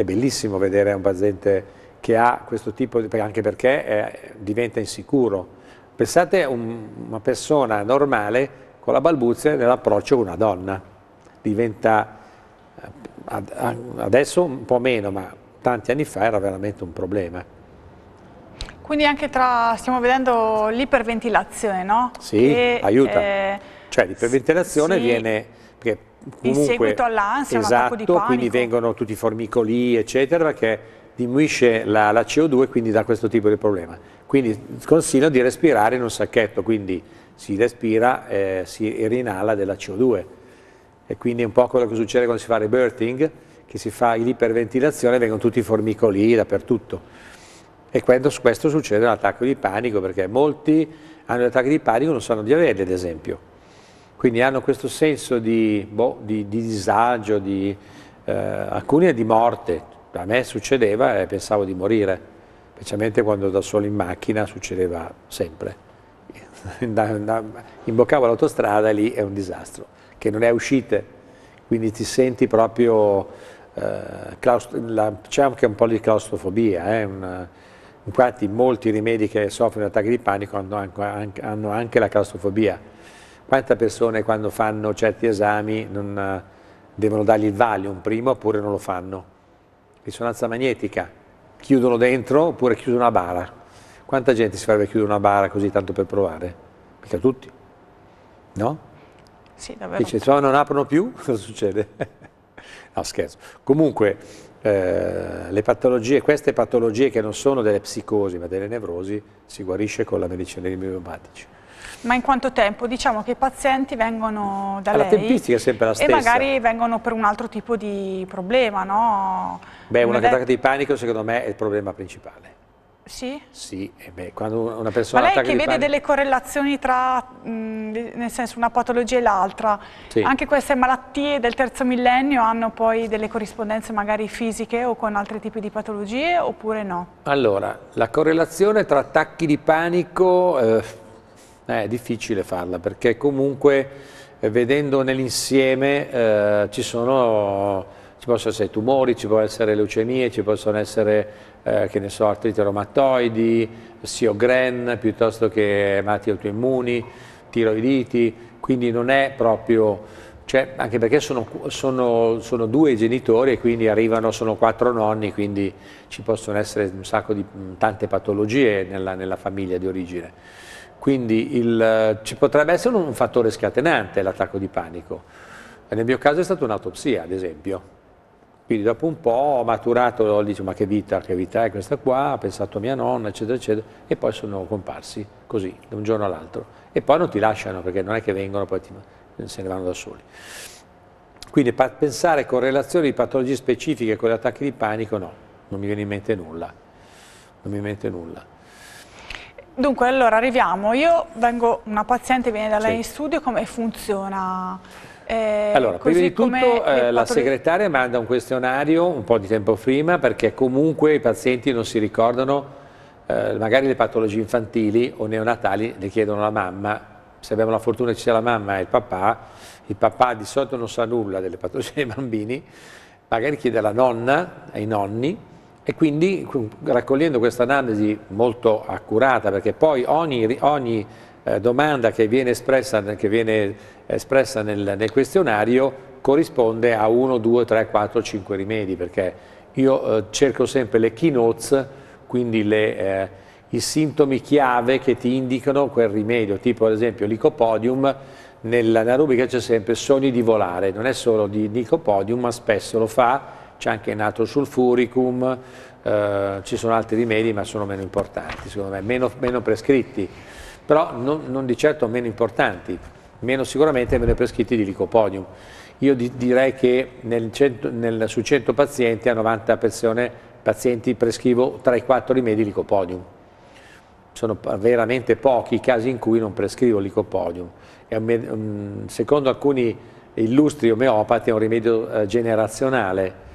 è bellissimo vedere un paziente che ha questo tipo di... anche perché è, eh, diventa insicuro. Pensate a un, una persona normale con la balbuzia nell'approccio con una donna. Diventa, eh, adesso un po' meno, ma tanti anni fa era veramente un problema. Quindi anche tra, stiamo vedendo l'iperventilazione, no? Sì, che, aiuta. Eh, cioè l'iperventilazione sì. viene comunque, in seguito all'ansia, esatto, di panico. quindi vengono tutti i formicoli, eccetera, perché diminuisce la, la CO2 e quindi dà questo tipo di problema. Quindi consiglio di respirare in un sacchetto, quindi si respira, eh, si rinala della CO2. E quindi è un po' quello che succede quando si fa rebirthing, che si fa l'iperventilazione, e vengono tutti i formicoli dappertutto. E questo, questo succede un di panico, perché molti hanno gli attacchi di panico e non sanno di averli, ad esempio quindi hanno questo senso di, boh, di, di disagio, di, eh, alcuni è di morte. A me succedeva e pensavo di morire, specialmente quando da solo in macchina succedeva sempre. Imboccavo l'autostrada e lì è un disastro, che non è uscite, quindi ti senti proprio, eh, c'è anche diciamo un po' di claustrofobia, eh, una, infatti molti rimedi che soffrono di attacchi di panico hanno anche, hanno anche la claustrofobia quante persone quando fanno certi esami non, eh, devono dargli il Valium prima oppure non lo fanno? Risonanza magnetica, chiudono dentro oppure chiudono una bara. Quanta gente si farebbe chiudere una bara così tanto per provare? Mica tutti, no? Sì, davvero. Dice, se non aprono più, cosa succede? no, scherzo. Comunque, eh, le patologie, queste patologie che non sono delle psicosi ma delle nevrosi, si guarisce con la medicina dei miopatici ma in quanto tempo? Diciamo che i pazienti vengono da la lei tempistica è sempre la stessa. e magari vengono per un altro tipo di problema, no? Beh, un attacco di panico secondo me è il problema principale. Sì? Sì, beh, quando una persona... Ma lei che vede panico... delle correlazioni tra, mh, nel senso, una patologia e l'altra, sì. anche queste malattie del terzo millennio hanno poi delle corrispondenze magari fisiche o con altri tipi di patologie oppure no? Allora, la correlazione tra attacchi di panico... Eh eh, è difficile farla perché comunque eh, vedendo nell'insieme eh, ci sono ci possono essere tumori, ci possono essere leucemie, ci possono essere, eh, che ne so, artriti reumatoidi, siogren, piuttosto che malati autoimmuni, tiroiditi, quindi non è proprio, cioè, anche perché sono, sono, sono due genitori e quindi arrivano, sono quattro nonni, quindi ci possono essere un sacco di tante patologie nella, nella famiglia di origine. Quindi il, ci potrebbe essere un fattore scatenante l'attacco di panico. Nel mio caso è stata un'autopsia, ad esempio. Quindi dopo un po' ho maturato, ho detto ma che vita, che vita è questa qua, ho pensato a mia nonna, eccetera, eccetera, e poi sono comparsi così, da un giorno all'altro. E poi non ti lasciano, perché non è che vengono, poi ti, se ne vanno da soli. Quindi pensare correlazioni di patologie specifiche con gli attacchi di panico, no, non mi viene in mente nulla. Non mi viene in mente nulla. Dunque, allora arriviamo, io vengo, una paziente viene da lei sì. in studio, come funziona? Eh, allora, prima di tutto eh, la segretaria manda un questionario un po' di tempo prima perché comunque i pazienti non si ricordano, eh, magari le patologie infantili o neonatali le chiedono alla mamma, se abbiamo la fortuna che ci sia la mamma e il papà, il papà di solito non sa nulla delle patologie dei bambini, magari chiede alla nonna, ai nonni, e quindi raccogliendo questa analisi molto accurata, perché poi ogni, ogni eh, domanda che viene espressa, che viene espressa nel, nel, questionario corrisponde a 1, 2, 3, 4, 5 rimedi, perché io eh, cerco sempre le keynotes, quindi le, eh, i sintomi chiave che ti indicano quel rimedio, tipo ad esempio l'icopodium, nella, nella rubrica c'è sempre sogni di volare, non è solo di nicopodium, ma spesso lo fa c'è anche nato sulfuricum, eh, ci sono altri rimedi ma sono meno importanti, secondo me, meno, meno prescritti, però non, non, di certo meno importanti, meno sicuramente meno prescritti di licopodium. Io di, direi che nel cento, nel, su 100 pazienti a 90 persone, pazienti prescrivo tra i 4 rimedi licopodium. Sono veramente pochi i casi in cui non prescrivo licopodium. Un, secondo alcuni illustri omeopati è un rimedio eh, generazionale,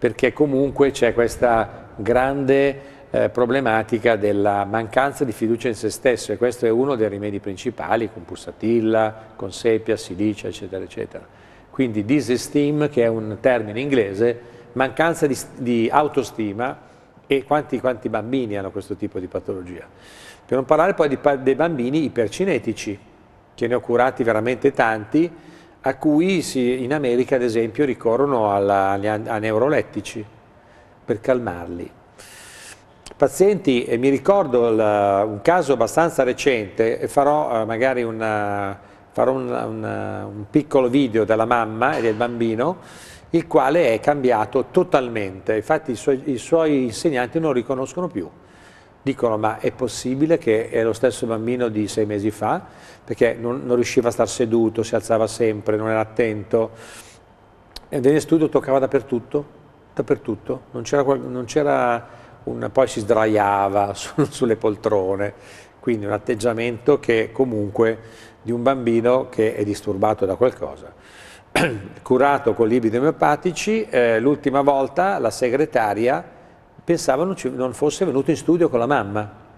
perché comunque c'è questa grande eh, problematica della mancanza di fiducia in se stesso e questo è uno dei rimedi principali con pulsatilla, con seppia, Silicia eccetera eccetera. Quindi disesteem che è un termine inglese, mancanza di, di autostima e quanti, quanti, bambini hanno questo tipo di patologia. Per non parlare poi di, dei bambini ipercinetici, che ne ho curati veramente tanti, a cui si, in America ad esempio ricorrono alla, a neurolettici per calmarli. Pazienti, e mi ricordo la, un caso abbastanza recente, farò eh, magari una, farò un, una, un piccolo video della mamma e del bambino, il quale è cambiato totalmente, infatti i suoi, i suoi insegnanti non lo riconoscono più dicono ma è possibile che è lo stesso bambino di sei mesi fa perché non, non riusciva a star seduto, si alzava sempre, non era attento e nel studio toccava dappertutto, dappertutto, non c'era, un, poi si sdraiava su, sulle poltrone, quindi un atteggiamento che comunque di un bambino che è disturbato da qualcosa. Curato con libido omeopatici, eh, l'ultima volta la segretaria pensavano non fosse venuto in studio con la mamma.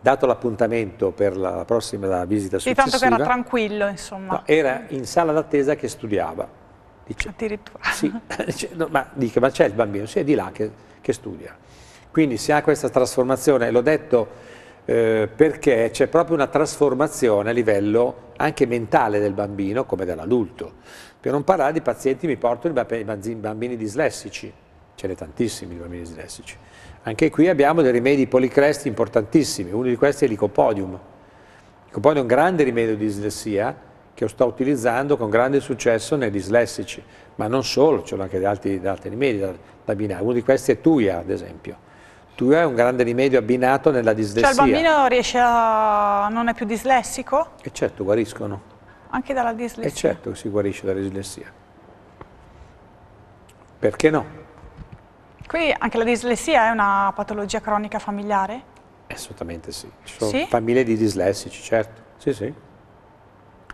Dato l'appuntamento per la prossima la visita successiva. Sì, tanto che era tranquillo, insomma. No, era in sala d'attesa che studiava. Dice, Addirittura. Ah, sì, dice, no, ma, dice, ma c'è il bambino, sì, è di là che, che studia. Quindi si ha questa trasformazione, l'ho detto eh, perché c'è proprio una trasformazione a livello anche mentale del bambino come dell'adulto. Per non parlare di pazienti mi portano i bambini dislessici, ce ne tantissimi di bambini dislessici. Anche qui abbiamo dei rimedi policresti importantissimi, uno di questi è l'icopodium. L'icopodium è un grande rimedio di dislessia che sto utilizzando con grande successo nei dislessici, ma non solo, ce sono anche da altri, altri, rimedi da, da abbinare. Uno di questi è Tuia, ad esempio. Tuia è un grande rimedio abbinato nella dislessia. Cioè il bambino riesce a... non è più dislessico? E certo, guariscono. Anche dalla dislessia? E certo che si guarisce dalla dislessia. Perché no? Qui anche la dislessia è una patologia cronica familiare? Assolutamente sì. Ci sono sì? famiglie di dislessici, certo. Sì, sì.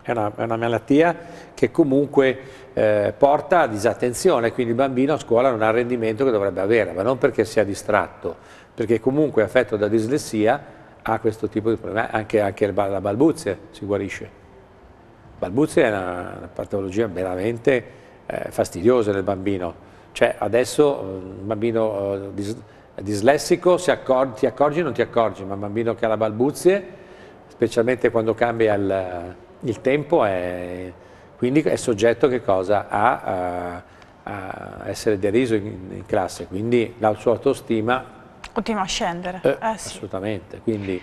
È una, è una malattia che comunque eh, porta a disattenzione, quindi il bambino a scuola non ha il rendimento che dovrebbe avere, ma non perché sia distratto, perché comunque affetto da dislessia ha questo tipo di problema, anche, anche la balbuzia si guarisce. Balbuzia è una, una patologia veramente eh, fastidiosa del bambino, cioè adesso eh, un bambino eh, dis dislessico accor ti accorgi o non ti accorgi, ma un bambino che ha la balbuzie, specialmente quando cambia il, eh, il tempo, è, quindi è soggetto a, a, a, essere deriso in, in classe, quindi la sua autostima continua a scendere. Eh, eh, sì. Assolutamente, quindi...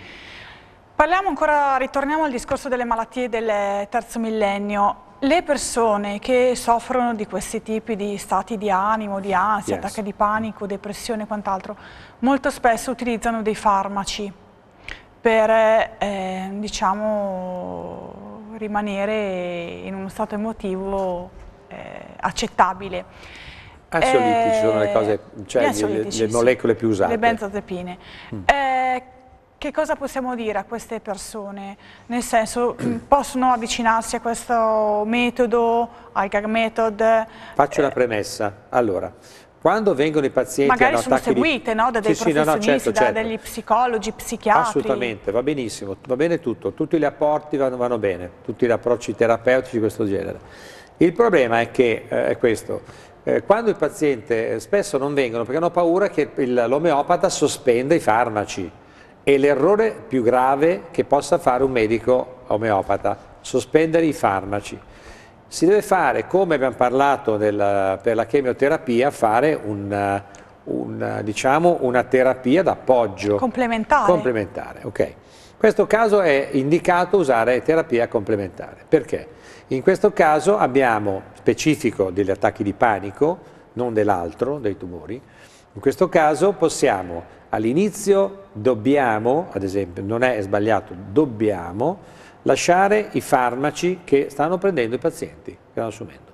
Parliamo ancora, ritorniamo al discorso delle malattie del terzo millennio. Le persone che soffrono di questi tipi di stati di animo, di ansia, yes. attacchi di panico, depressione e quant'altro, molto spesso utilizzano dei farmaci per eh, eh diciamo, rimanere in uno stato emotivo eh, accettabile. Ansiolitici eh, sono le eh, cose, cioè le, le, molecole più usate. Le benzodiazepine. Mm. Eh, che cosa possiamo dire a queste persone? Nel senso, mm, possono avvicinarsi a questo metodo, al GAG method? Faccio eh, la premessa. Allora, quando vengono i pazienti magari sono seguite di... no? da dei sì, professionisti, sì, no, no, certo, da certo. degli psicologi, psichiatri assolutamente, va benissimo, va bene tutto tutti gli apporti vanno, vanno bene tutti gli approcci terapeutici di questo genere il problema è che eh, è questo eh, quando il paziente eh, spesso non vengono perché hanno paura che l'omeopata sospenda i farmaci è l'errore più grave che possa fare un medico omeopata, sospendere i farmaci. Si deve fare, come abbiamo parlato nel, per la chemioterapia, fare un, un, diciamo, una terapia d'appoggio. Complementare. Complementare, ok. In questo caso è indicato usare terapia complementare. Perché? In questo caso abbiamo specifico degli attacchi di panico, non dell'altro, dei tumori. In questo caso possiamo all'inizio dobbiamo, ad esempio, non è sbagliato, dobbiamo lasciare i farmaci che stanno prendendo i pazienti, che stanno assumendo.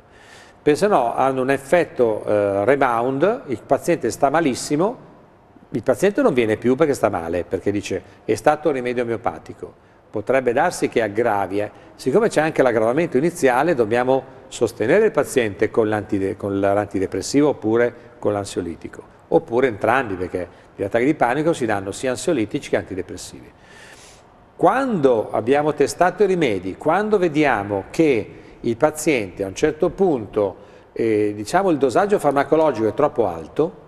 Perché se no hanno un effetto eh, rebound, il paziente sta malissimo, il paziente non viene più perché sta male, perché dice è stato rimedio omeopatico. Potrebbe darsi che aggravi, eh. siccome c'è anche l'aggravamento iniziale dobbiamo sostenere il paziente con l'antidepressivo oppure con l'ansiolitico oppure entrambi perché gli attacchi di panico si danno sia ansiolitici che antidepressivi. Quando abbiamo testato i rimedi, quando vediamo che il paziente a un certo punto eh, diciamo il dosaggio farmacologico è troppo alto,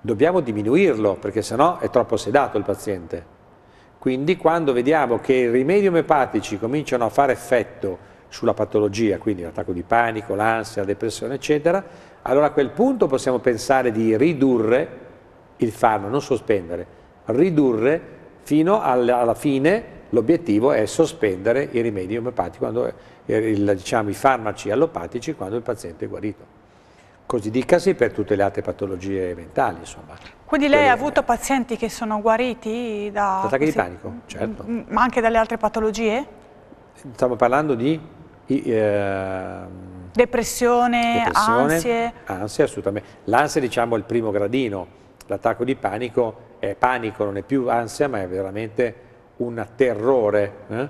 dobbiamo diminuirlo perché sennò è troppo sedato il paziente. Quindi quando vediamo che i rimedi omeopatici cominciano a fare effetto sulla patologia, quindi l'attacco di panico, l'ansia, la depressione, eccetera, allora a quel punto possiamo pensare di ridurre il farmaco, non sospendere, ridurre fino alla fine l'obiettivo è sospendere i rimedi omeopatici, quando, eh, diciamo, i farmaci allopatici quando il paziente è guarito. Così dicasi per tutte le altre patologie mentali, insomma. Quindi lei ha avuto pazienti che sono guariti da... da attacchi di panico, certo. Mm, mm, ma anche dalle altre patologie? Stiamo parlando di... Eh, Depressione, Depressione ansie? Ansia, assolutamente. L'ansia diciamo è il primo gradino, l'attacco di panico è eh, panico, non è più ansia ma è veramente un terrore. Eh?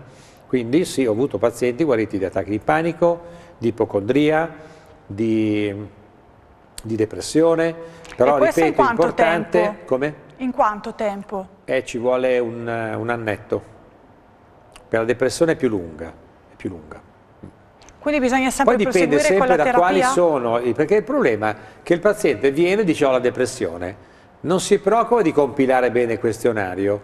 Quindi sì, ho avuto pazienti guariti di attacchi di panico, di ipocondria, di, di depressione, però ripeto, è importante... Tempo? Come? In quanto tempo? Eh, ci vuole un, un annetto. Per la depressione è più lunga, è più lunga. Quindi bisogna sempre Poi dipende sempre da terapia? quali sono, perché il problema è che il paziente viene e dice ho la depressione, non si preoccupa di compilare bene il questionario,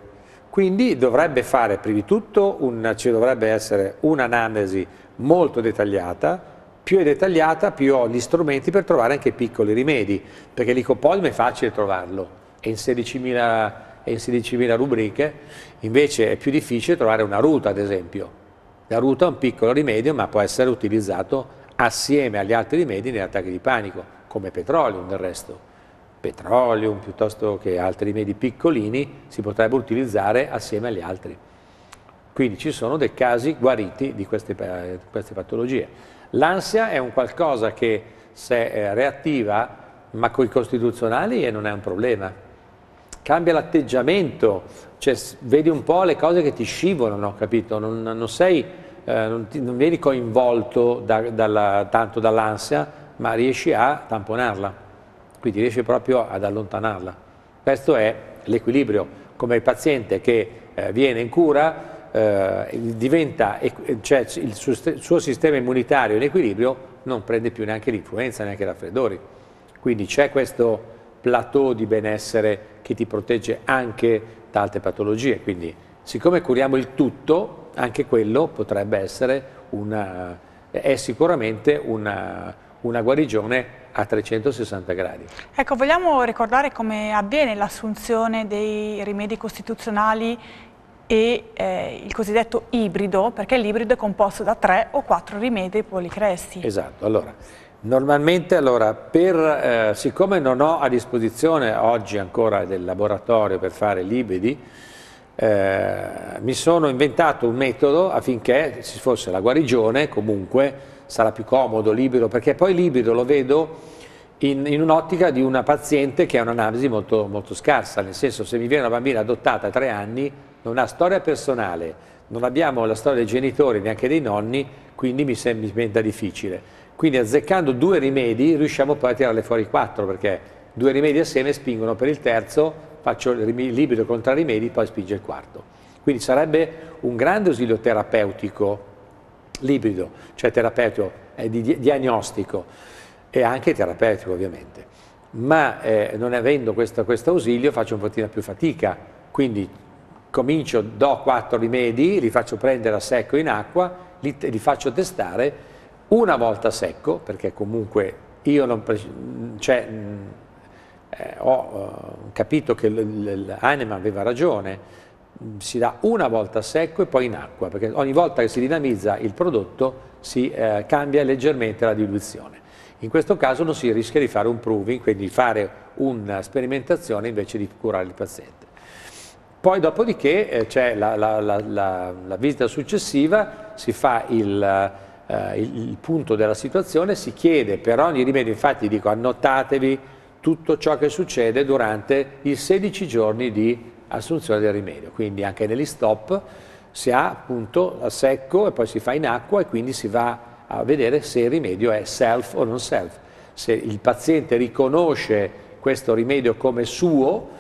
quindi dovrebbe fare prima di tutto, un, ci dovrebbe essere un'analisi molto dettagliata, più è dettagliata più ho gli strumenti per trovare anche piccoli rimedi, perché l'icopolme è facile trovarlo, è in 16.000 16 rubriche, invece è più difficile trovare una ruta ad esempio la ruta è un piccolo rimedio ma può essere utilizzato assieme agli altri rimedi negli attacchi di panico, come petrolio del resto. Petrolio piuttosto che altri rimedi piccolini si potrebbe utilizzare assieme agli altri. Quindi ci sono dei casi guariti di queste, queste patologie. L'ansia è un qualcosa che se è eh, reattiva, ma con i costituzionali eh, non è un problema. Cambia l'atteggiamento cioè, vedi un po' le cose che ti scivolano, capito? Non, non, sei, eh, non, ti, non vieni coinvolto da, dalla, tanto dall'ansia, ma riesci a tamponarla, quindi riesci proprio ad allontanarla. Questo è l'equilibrio, come il paziente che eh, viene in cura, eh, diventa, cioè il suo, suo, sistema immunitario in equilibrio non prende più neanche l'influenza, neanche i raffreddori. Quindi c'è questo plateau di benessere che ti protegge anche tante patologie. Quindi siccome curiamo il tutto, anche quello potrebbe essere una, è sicuramente una, una guarigione a 360 gradi. Ecco, vogliamo ricordare come avviene l'assunzione dei rimedi costituzionali e eh, il cosiddetto ibrido, perché l'ibrido è composto da tre o quattro rimedi policresti. Esatto, allora Normalmente allora, per, eh, siccome non ho a disposizione oggi ancora del laboratorio per fare libidi, eh, mi sono inventato un metodo affinché se fosse la guarigione comunque sarà più comodo, libido, perché poi libido lo vedo in, in un'ottica di una paziente che ha un'analisi molto, molto scarsa, nel senso se mi viene una bambina adottata a tre anni non ha storia personale, non abbiamo la storia dei genitori neanche dei nonni, quindi mi, mi diventa difficile. Quindi azzeccando due rimedi riusciamo poi a tirarle fuori quattro, perché due rimedi assieme spingono per il terzo, faccio il libido contro i rimedi, poi spinge il quarto. Quindi sarebbe un grande ausilio terapeutico, libido, cioè terapeutico, eh, di, diagnostico e anche terapeutico ovviamente. Ma eh, non avendo questo, questo ausilio faccio un pochino più fatica, quindi comincio, do quattro rimedi, li faccio prendere a secco in acqua, li, li faccio testare una volta secco, perché comunque io non... Cioè, mm, eh, ho eh, capito che l'anima aveva ragione, mm, si dà una volta secco e poi in acqua, perché ogni volta che si dinamizza il prodotto si eh, cambia leggermente la diluizione. In questo caso non si rischia di fare un proving, quindi di fare una sperimentazione invece di curare il paziente. Poi dopodiché eh, c'è la, la, la, la, visita successiva, si fa il eh, il, il, punto della situazione, si chiede per ogni rimedio, infatti dico annotatevi tutto ciò che succede durante i 16 giorni di assunzione del rimedio, quindi anche negli stop si ha appunto a secco e poi si fa in acqua e quindi si va a vedere se il rimedio è self o non self. Se il paziente riconosce questo rimedio come suo,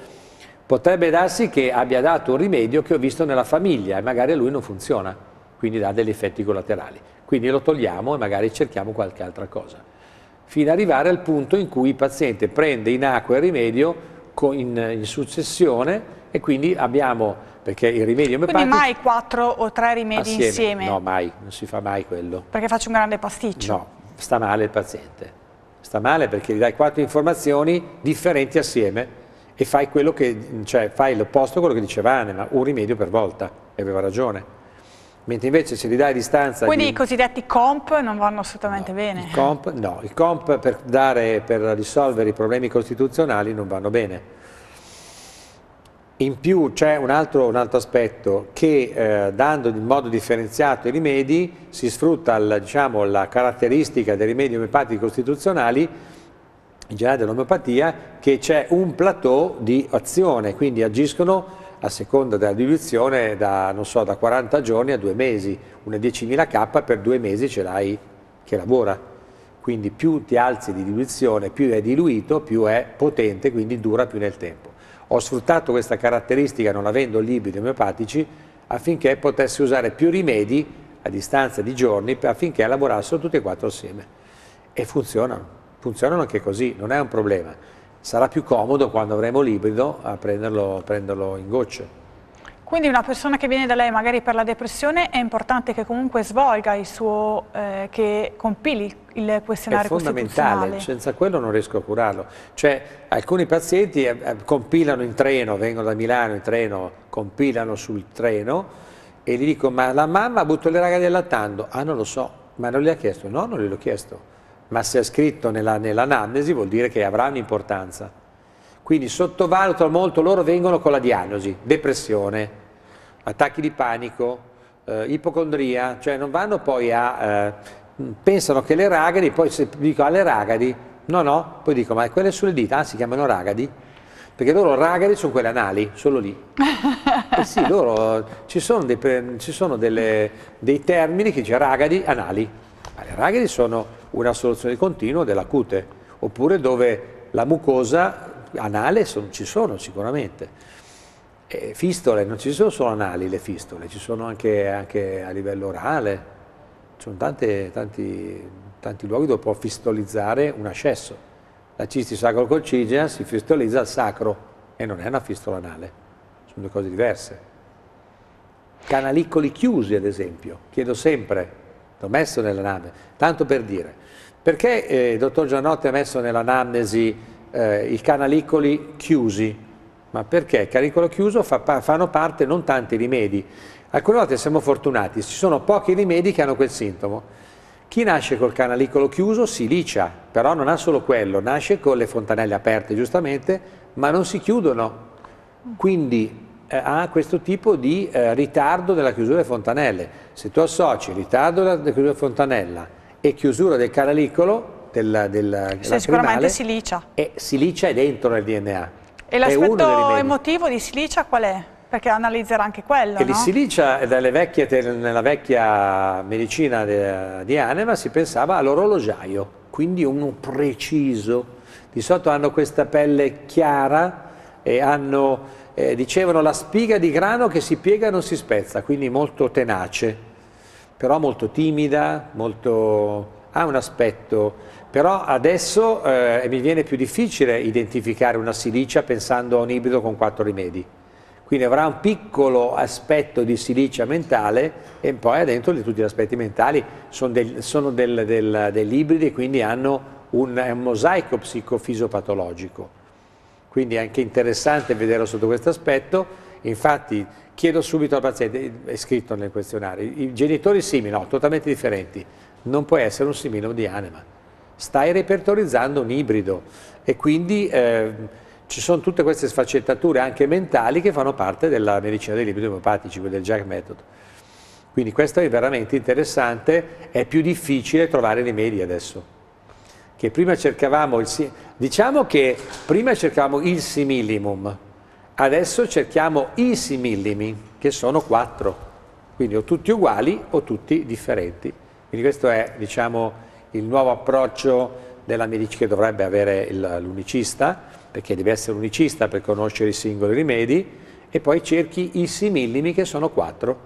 potrebbe darsi che abbia dato un rimedio che ho visto nella famiglia e magari a lui non funziona, quindi dà degli effetti collaterali. Quindi lo togliamo e magari cerchiamo qualche altra cosa. Fino ad arrivare al punto in cui il paziente prende in acqua il rimedio in, in successione e quindi abbiamo, perché il rimedio Quindi emepatico... mai quattro o tre rimedi assieme. insieme? No, mai, non si fa mai quello. Perché faccio un grande pasticcio? No, sta male il paziente. Sta male perché gli dai quattro informazioni differenti assieme e fai cioè l'opposto cioè, a quello che diceva Anne, ma un rimedio per volta, e aveva ragione mentre invece se li dai a distanza... Quindi di... i cosiddetti comp non vanno assolutamente no, bene? I comp, no, i comp per, dare, per risolvere i problemi costituzionali non vanno bene. In più c'è un, un altro, aspetto che eh, dando in modo differenziato i rimedi si sfrutta il, diciamo, la caratteristica dei rimedi omeopatici costituzionali in generale dell'omeopatia che c'è un plateau di azione, quindi agiscono a seconda della diluizione da, so, da 40 giorni a due mesi, una 10.000 K per due mesi ce l'hai che lavora. Quindi più ti alzi di diluizione, più è diluito, più è potente, quindi dura più nel tempo. Ho sfruttato questa caratteristica non avendo libridi omeopatici affinché potessi usare più rimedi a distanza di giorni affinché lavorassero tutti e quattro assieme. E funzionano, funzionano anche così, non è un problema sarà più comodo quando avremo l'ibrido a prenderlo, prenderlo in gocce. Quindi una persona che viene da lei magari per la depressione è importante che comunque svolga il suo, eh, che compili il questionario È fondamentale, senza quello non riesco a curarlo. Cioè alcuni pazienti eh, eh, compilano in treno, vengono da Milano in treno, compilano sul treno e gli dico ma la mamma ha avuto le ragazze del lattando, ah non lo so, ma non le ha chiesto, no non ho chiesto ma se è scritto nell'anamnesi vuol dire che avrà un'importanza. Quindi sottovalutano molto, loro vengono con la diagnosi, depressione, attacchi di panico, eh, ipocondria, cioè non vanno poi a... Eh, pensano che le ragadi, poi se dico alle ragadi, no no, poi dico ma quelle sulle dita, ah, si chiamano ragadi? Perché loro ragadi sono quelle anali, solo lì. Eh sì, loro, ci sono, dei, ci sono delle, dei termini che dice ragadi, anali. Ma le ragadi sono una soluzione continua cute, oppure dove la mucosa anale son, ci sono sicuramente. E fistole, non ci sono solo anali le fistole, ci sono anche, anche a livello orale, ci sono tante, tanti, tanti, luoghi dove può fistolizzare un ascesso. La cisti sacrocolcigea si fistolizza al sacro e non è una fistola anale, sono due cose diverse. Canalicoli chiusi ad esempio, chiedo sempre l'ho messo nell'anamnesi, tanto per dire. Perché eh, il dottor Giannotti ha messo nell'anamnesi eh, i canalicoli chiusi? Ma perché il canicolo chiuso fa, pa, fanno parte non tanti rimedi. Alcune volte siamo fortunati, ci sono pochi rimedi che hanno quel sintomo. Chi nasce col canalicolo chiuso si licia, però non ha solo quello, nasce con le fontanelle aperte giustamente, ma non si chiudono. Quindi eh, ha questo tipo di eh, ritardo della chiusura di Fontanelle. Se tu associ ritardo della, della chiusura di Fontanella e chiusura del caralicolo, del, del, sì, sicuramente silicia. E si è dentro nel DNA. E l'aspetto emotivo di silicia qual è? Perché analizzerà anche quello. E no? silicia vecchie, nella vecchia medicina de, di Anema si pensava all'orologiaio, quindi uno preciso. Di sotto hanno questa pelle chiara e hanno eh, dicevano la spiga di grano che si piega e non si spezza, quindi molto tenace, però molto timida, molto... ha un aspetto, però adesso eh, mi viene più difficile identificare una silicia pensando a un ibrido con quattro rimedi quindi avrà un piccolo aspetto di silicia mentale e poi dentro di tutti gli aspetti mentali sono, del, sono del, del, degli ibridi quindi hanno un, un mosaico psicofisiopatologico. Quindi è anche interessante vederlo sotto questo aspetto. Infatti chiedo subito al paziente, è scritto nel questionario, i genitori simili, no, totalmente differenti, non puoi essere un simile di anima. Stai repertorizzando un ibrido e quindi eh, ci sono tutte queste sfaccettature anche mentali che fanno parte della medicina dei libridi omeopatici, del Jack Method. Quindi questo è veramente interessante, è più difficile trovare rimedi adesso che prima cercavamo il, diciamo che prima cercavamo il similimum, adesso cerchiamo i simillimi, che sono quattro, quindi o tutti uguali o tutti differenti. Quindi questo è diciamo, il nuovo approccio della medicina che dovrebbe avere l'unicista, perché deve essere unicista per conoscere i singoli rimedi, e poi cerchi i simillimi che sono quattro,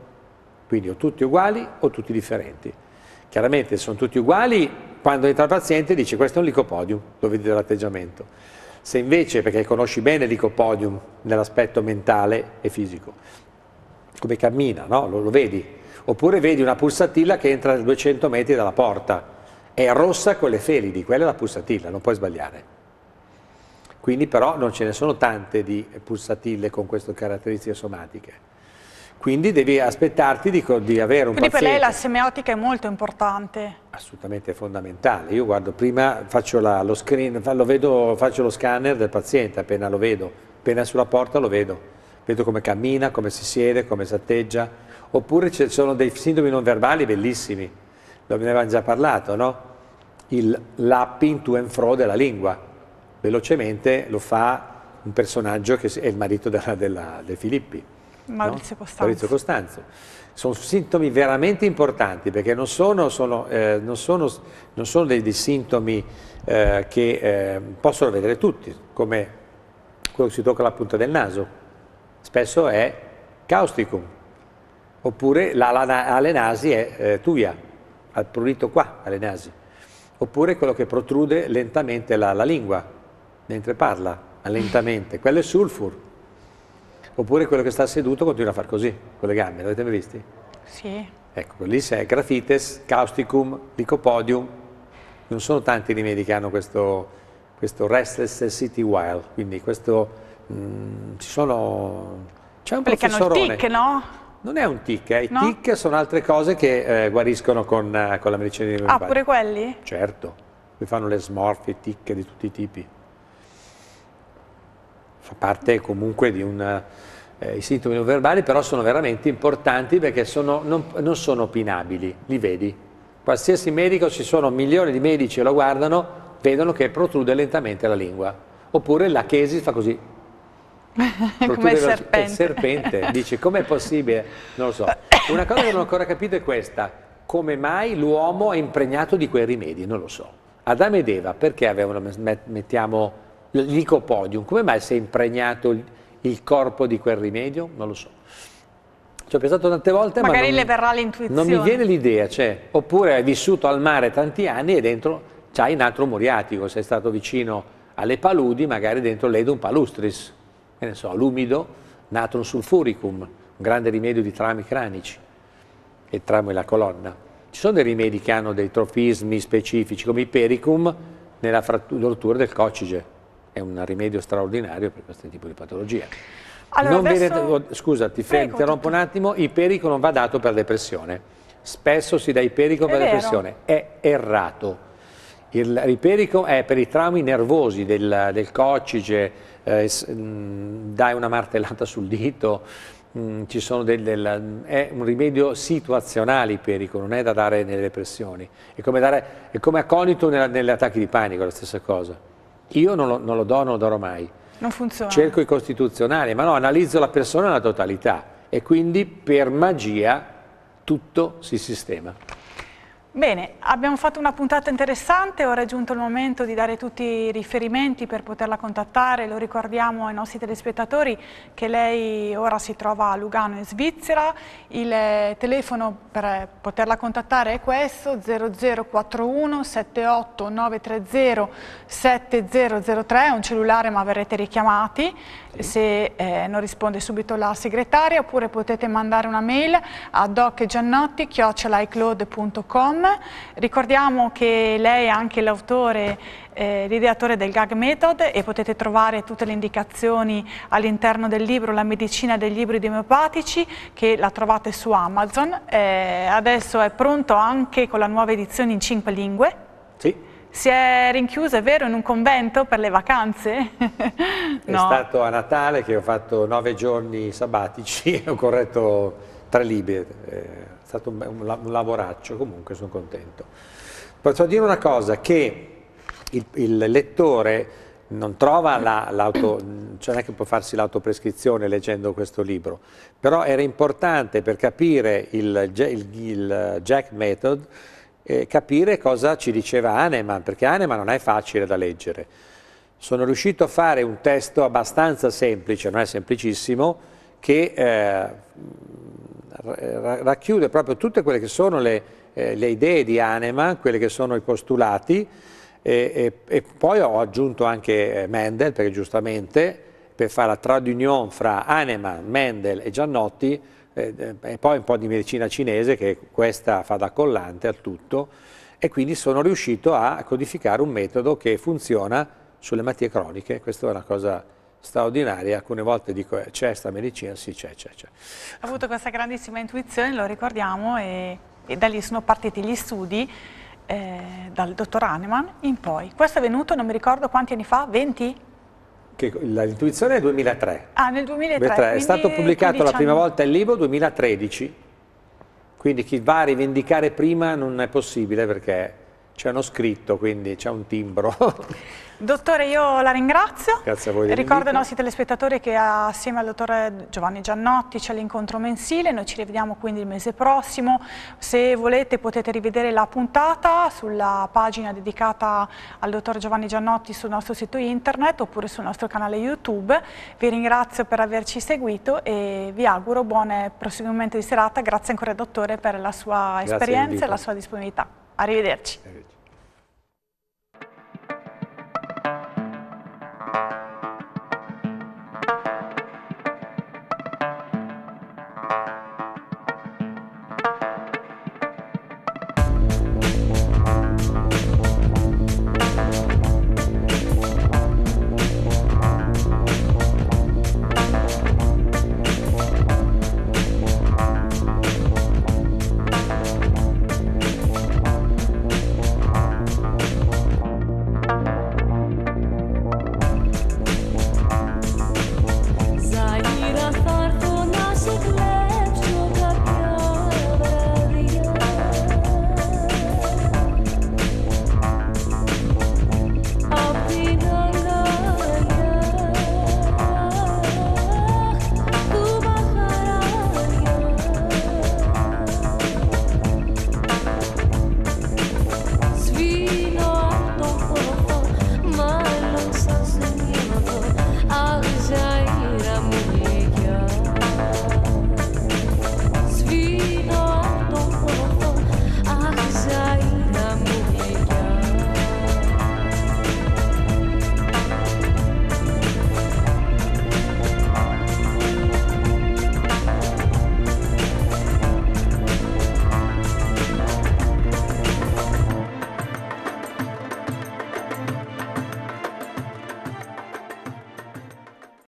quindi o tutti uguali o tutti differenti. Chiaramente se sono tutti uguali quando entra il paziente dice questo è un licopodium, lo vedi dall'atteggiamento. Se invece, perché conosci bene licopodium nell'aspetto mentale e fisico, come cammina, no? lo, lo vedi. Oppure vedi una pulsatilla che entra a 200 metri dalla porta, è rossa con le felidi, quella è la pulsatilla, non puoi sbagliare. Quindi però non ce ne sono tante di pulsatille con queste caratteristiche somatiche. Quindi devi aspettarti di, di avere un Quindi paziente. per lei la semiotica è molto importante. Assolutamente fondamentale. Io guardo prima, faccio la, lo screen, lo vedo, faccio lo scanner del paziente appena lo vedo, appena sulla porta lo vedo. Vedo come cammina, come si siede, come si atteggia. Oppure ci sono dei sintomi non verbali bellissimi. Ne avevamo già parlato, no? Il lapping to and fro della lingua. Velocemente lo fa un personaggio che è il marito della, della, dei Filippi Maurizio, no? Costanzo. Maurizio Costanzo. Sono sintomi veramente importanti perché non sono, sono, eh, non sono, non sono dei, dei, sintomi eh, che eh, possono vedere tutti, come quello che si tocca alla punta del naso. Spesso è causticum, oppure l'ala alle nasi è eh, tuia, al prurito qua, alle nasi. Oppure quello che protrude lentamente la, la lingua mentre parla, lentamente. Quello è sulfur Oppure quello che sta seduto continua a far così, con le gambe, l'avete mai visti? Sì. Ecco, lì c'è grafites, causticum, licopodium, non sono tanti i rimedi che hanno questo, questo restless city wild, quindi questo, mh, mm, ci sono, c'è un Perché professorone. Perché hanno il tic, no? Non è un tic, eh. i no? tic sono altre cose che eh, guariscono con, eh, con, la medicina di Ah, pure quelli? Certo, qui fanno le smorfie, tic di tutti i tipi fa parte comunque di un, eh, i sintomi non verbali, però sono veramente importanti perché sono, non, non sono opinabili, li vedi. Qualsiasi medico, ci sono milioni di medici che lo guardano, vedono che protrude lentamente la lingua. Oppure la chesi fa così, come il serpente. Il serpente. Dice, com'è possibile? Non lo so. Una cosa che non ho ancora capito è questa. Come mai l'uomo è impregnato di quei rimedi? Non lo so. Adamo ed Eva, perché avevano, mettiamo gli dico podium, come mai si è impregnato il corpo di quel rimedio? Non lo so. Ci ho pensato tante volte, Magari ma Magari le verrà l'intuizione. non mi viene l'idea, cioè, oppure hai vissuto al mare tanti anni e dentro c'hai un altro muriatico, sei stato vicino alle paludi, magari dentro l'edum palustris, che ne so, l'umido, natron sulfuricum, un grande rimedio di trami cranici e tramo e la colonna. Ci sono dei rimedi che hanno dei trofismi specifici, come ipericum nella rottura del coccige, è un rimedio straordinario per questo tipo di patologia. Allora, viene, scusa, ti fermo, interrompo un attimo, iperico non va dato per depressione. Spesso si dà iperico per vero. depressione, è errato. Il riperico è per i traumi nervosi del, del coccige, eh, mm, dai una martellata sul dito, mh, mm, del, del, è un rimedio situazionale iperico, non è da dare nelle depressioni. È come, dare, è come acconito nella, negli attacchi di panico, la stessa cosa. Io non lo, non lo do, non lo darò mai. Non funziona. Cerco i costituzionali, ma no, analizzo la persona nella totalità e quindi per magia tutto si sistema. Bene, abbiamo fatto una puntata interessante, ora è giunto il momento di dare tutti i riferimenti per poterla contattare, lo ricordiamo ai nostri telespettatori che lei ora si trova a Lugano in Svizzera, il eh, telefono per poterla contattare è questo 0041 78 930 7003, è un cellulare ma verrete richiamati, se eh, non risponde subito la segretaria oppure potete mandare una mail a docgiannotti.com. Ricordiamo che lei è anche l'autore eh, l'ideatore del gag method e potete trovare tutte le indicazioni all'interno del libro La medicina dei libri omeopatici che la trovate su Amazon. Eh, adesso è pronto anche con la nuova edizione in cinque lingue. Sì. Si è rinchiuso, è vero, in un convento per le vacanze? no. È stato a Natale che ho fatto nove giorni sabbatici e ho corretto tre libri. Eh, è stato un, un, un lavoraccio, comunque sono contento. Posso dire una cosa, che il, il lettore non trova l'auto, la, cioè non è che può farsi l'autoprescrizione leggendo questo libro, però era importante per capire il, il, il Jack Method eh, capire cosa ci diceva Hahnemann, perché Hahnemann non è facile da leggere. Sono riuscito a fare un testo abbastanza semplice, non è semplicissimo, che eh, racchiude proprio tutte quelle che sono le, eh, le idee di Hahnemann, quelli che sono i postulati, e, e, e, poi ho aggiunto anche eh, Mendel, perché giustamente per fare la trad fra Hahnemann, Mendel e Giannotti eh, e poi un po' di medicina cinese che questa fa da collante al tutto e quindi sono riuscito a codificare un metodo che funziona sulle malattie croniche, questa è una cosa straordinaria, alcune volte dico eh, c'è questa medicina, sì c'è, c'è, c'è. Ha avuto questa grandissima intuizione, lo ricordiamo, e, e da lì sono partiti gli studi eh, dal dottor Hahnemann in poi. Questo è venuto, non mi ricordo quanti anni fa, 20? l'intuizione è 2003. Ah, nel 2003. 2003. È stato pubblicato la prima volta il libro 2013, quindi chi va a rivendicare prima non è possibile perché c'è uno scritto, quindi c'è un timbro. Dottore, io la ringrazio. Grazie a voi. Ricordo ai nostri telespettatori che assieme al dottore Giovanni Giannotti c'è l'incontro mensile, noi ci rivediamo quindi il mese prossimo. Se volete potete rivedere la puntata sulla pagina dedicata al dottor Giovanni Giannotti sul nostro sito internet oppure sul nostro canale YouTube. Vi ringrazio per averci seguito e vi auguro buone proseguimento di serata. Grazie ancora dottore per la sua esperienza e la sua disponibilità. Arrivederci. Evet.